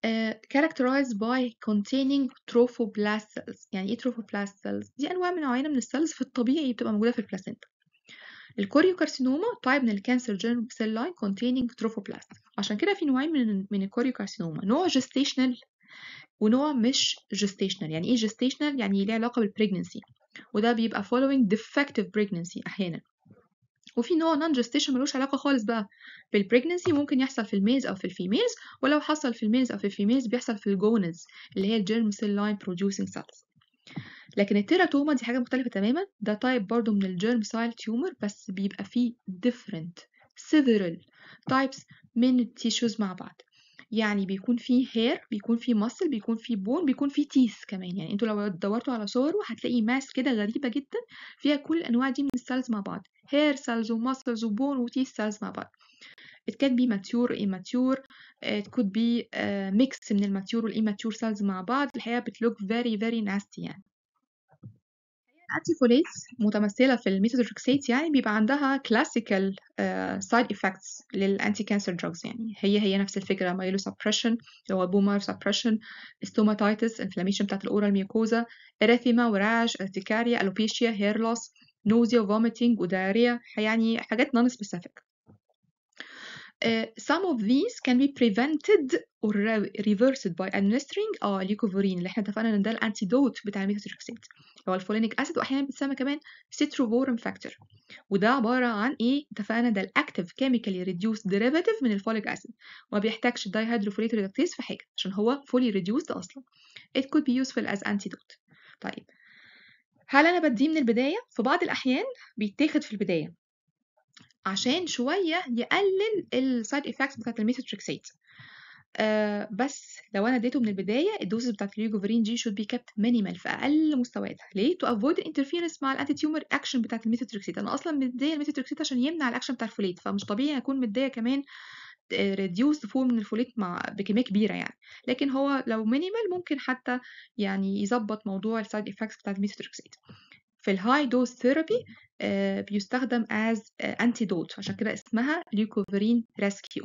آه، characterized by containing trophoblast cells يعني ايه trophoblast cells دي انواع من عينه من السيلز في الطبيعي بتبقى موجوده في البلاسينتا الكوريوكارسينوما تايب من الكانسرجين سيل لاين containing trophoblast عشان كده في نوعين من من الكوريوكارسينوما نوع جستيشنال ونوع مش gestational يعني ايه gestational يعني ليه علاقه بالبريجننسي وده بيبقى following defective pregnancy احيانا وفي نوع نون جستيشن ملوش علاقه خالص بقى بالبريجننسي ممكن يحصل في الميلز او في الفيميلز ولو حصل في الميلز او في الفيميلز بيحصل في الجونز اللي هي الجيرم سيل لاين بروديوسنج سيلز لكن التيراتوما دي حاجه مختلفه تماما ده تايب برضو من الجيرم سيل تيومر بس بيبقى فيه different several types من التيشوز مع بعض يعني بيكون فيه هير بيكون فيه ماسل بيكون فيه بون بيكون فيه تيس كمان يعني انتوا لو دورتوا على صوره هتلاقي ماس كده غريبه جدا فيها كل الانواع دي من السيلز مع بعض هير سيلز ومسلز وبون وتيس سيلز مع بعض it can be mature immature it could be uh, آه، mix من الماتيور والإيماتيور cells مع بعض الحقيقة بتلوك very very nasty يعني فوليت متمثله في الميثوتريكسيت يعني بيبقى عندها كلاسيكال سايد افكتس للانتي كانسر دراجز يعني هي هي نفس الفكره مايلو سبريشن اللي هو بومر سبريشن استوماتايتس انفلاميشن بتاعت الاورال ميوكوزا اريثيما وراش ارتكاريا الوبيشيا هير لوس نوزيا وفوميتنج ودايريا يعني حاجات نون سبيسيفيك آه، some of these can be prevented or reversed by administering a آه، leucovorin اللي احنا اتفقنا ان ده الانتيدوت بتاع اللي هو الفولينيك اسيد واحيانا بتسمى كمان سيتروفورم فاكتور وده عباره عن ايه اتفقنا ده الاكتف كيميكالي ريديوس ديريفاتيف من الفوليك اسيد وما بيحتاجش هيدروفوليت ريدكتيز في حاجه عشان هو فولي ريديوس اصلا it could be useful as antidote طيب هل انا بديه من البدايه في بعض الاحيان بيتاخد في البدايه عشان شوية يقلل السايد افكتس بتاعت الميثوتريكسات آه بس لو انا اديته من البدايه الدوز بتاعت الريجوفرين جي should be kept minimal في اقل مستوياتها ليه تو افويد interference مع الانتي تيومر اكشن بتاعت الميثوتريكسيت انا اصلا مديه الميثوتريكسيت عشان يمنع الاكشن بتاع الفوليت فمش طبيعي اكون مديه كمان ريديوس آه، فورم من الفوليت مع بكميه كبيره يعني لكن هو لو مينيمال ممكن حتى يعني يظبط موضوع السايد افكتس بتاعت الميثوتريكسيت في الهاي دوز ثيرابي بيستخدم as antidote عشان كده اسمها ليكوفرين ريسكيو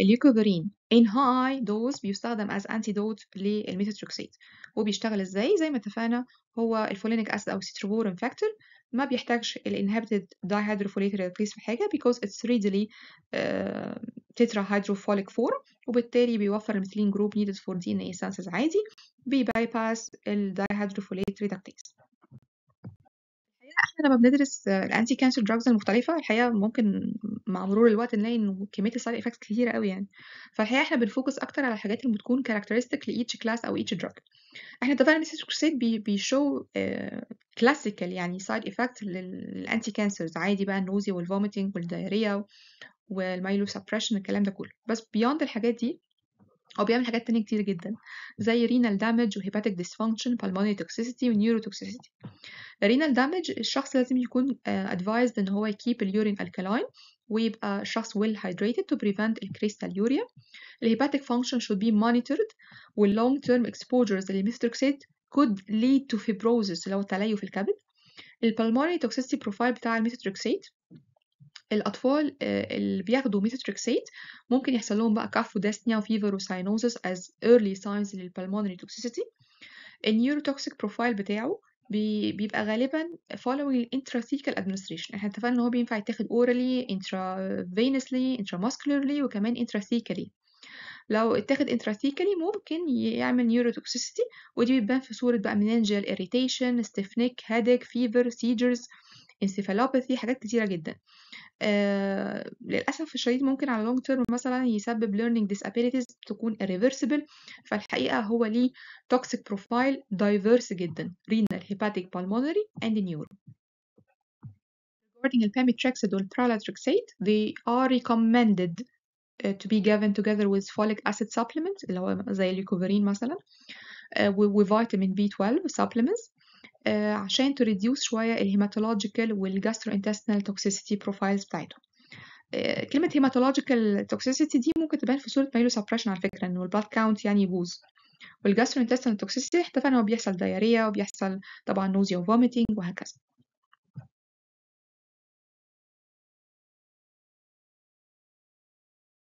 الليكوفرين ان هاي دوز بيستخدم as antidote للميثوتريكسيت وبيشتغل ازاي زي ما اتفقنا هو الفولينيك اسيد او سيتروبورين فاكتور ما بيحتاجش inhibited dihydrofolate reductase في حاجة because it's readily uh, tetrahydrofolate form وبالتالي بيوفر الميثيلين جروب needed for DNA synthesis عادي بي bypass ال dihydrofolate reductase إحنا لمّا بندرس الانتي cancer drugs المختلفة، الحقيقة ممكن مع مرور الوقت نلاقي ان كمية السايد effects كتيرة أوي يعني، فالحقيقة إحنا بنفوكس أكتر على الحاجات اللي بتكون characteristic لايتش class أو each drug. إحنا طبعا إن cystic بي آه، classical يعني side افكت للانتي كانسرز عادي بقى والفوميتنج والدايريه والمايلو سبريشن الكلام ده كله، بس beyond الحاجات دي هو بيعمل حاجات تانية كتير جدا زي renal damage وhepatic dysfunction pulmonary toxicity ونيوروتوكسيسيتي renal damage الشخص لازم يكون uh, advised ان هو يكيب اليورين alkaline ويبقى الشخص well hydrated to prevent الكريستاليوريا الهيباتيك function should be monitored وال long term exposures للميثتروكسيت could lead to fibrosis اللي هو تليف الكبد البلمونري toxicity profile بتاع الميثتروكسيت الأطفال آه، اللي بياخدوا ميثوتريكسيت ممكن يحصل لهم بقى كاف وديسنيا وفيفر وساينوزس as early signs للبلمونري توكسيسيتي النيوروتوكسيك بروفايل بتاعه بيبقى غالبا following intrathecal administration احنا اتفقنا ان هو بينفع يتاخد orally intravenously intramuscularly وكمان intrathecally لو اتاخد intrathecally ممكن يعمل neurotoxicity ودي بتبان في صورة بقى irritation stiff neck headache fever seizures encephalopathy حاجات كتيرة جدا للأسف الشديد ممكن على long term مثلا يسبب learning disabilities تكون irreversible فالحقيقة هو ليه toxic profile diverse جدا renal, hepatic, pulmonary and neuro. Regarding الباميتريكسيد والترالاتريكسيت they are recommended to be given together with folic acid supplements اللي هو زي الريكوفرين مثلا vitamin b 12 supplements آه، عشان تريديوس شوية الهيماتولوجيكال والجاسترو انتستنال توكسيسيتي بروفايلز بتاعته كلمة هيماتولوجيكال توكسيسيتي دي ممكن تبان في صورة مايلو سبريشن على فكرة إنه البلاد كاونت يعني يبوظ والجاسترو انتستنال توكسيسيتي اتفقنا هو بيحصل دايريا وبيحصل طبعا نوزيا وفوميتنج وهكذا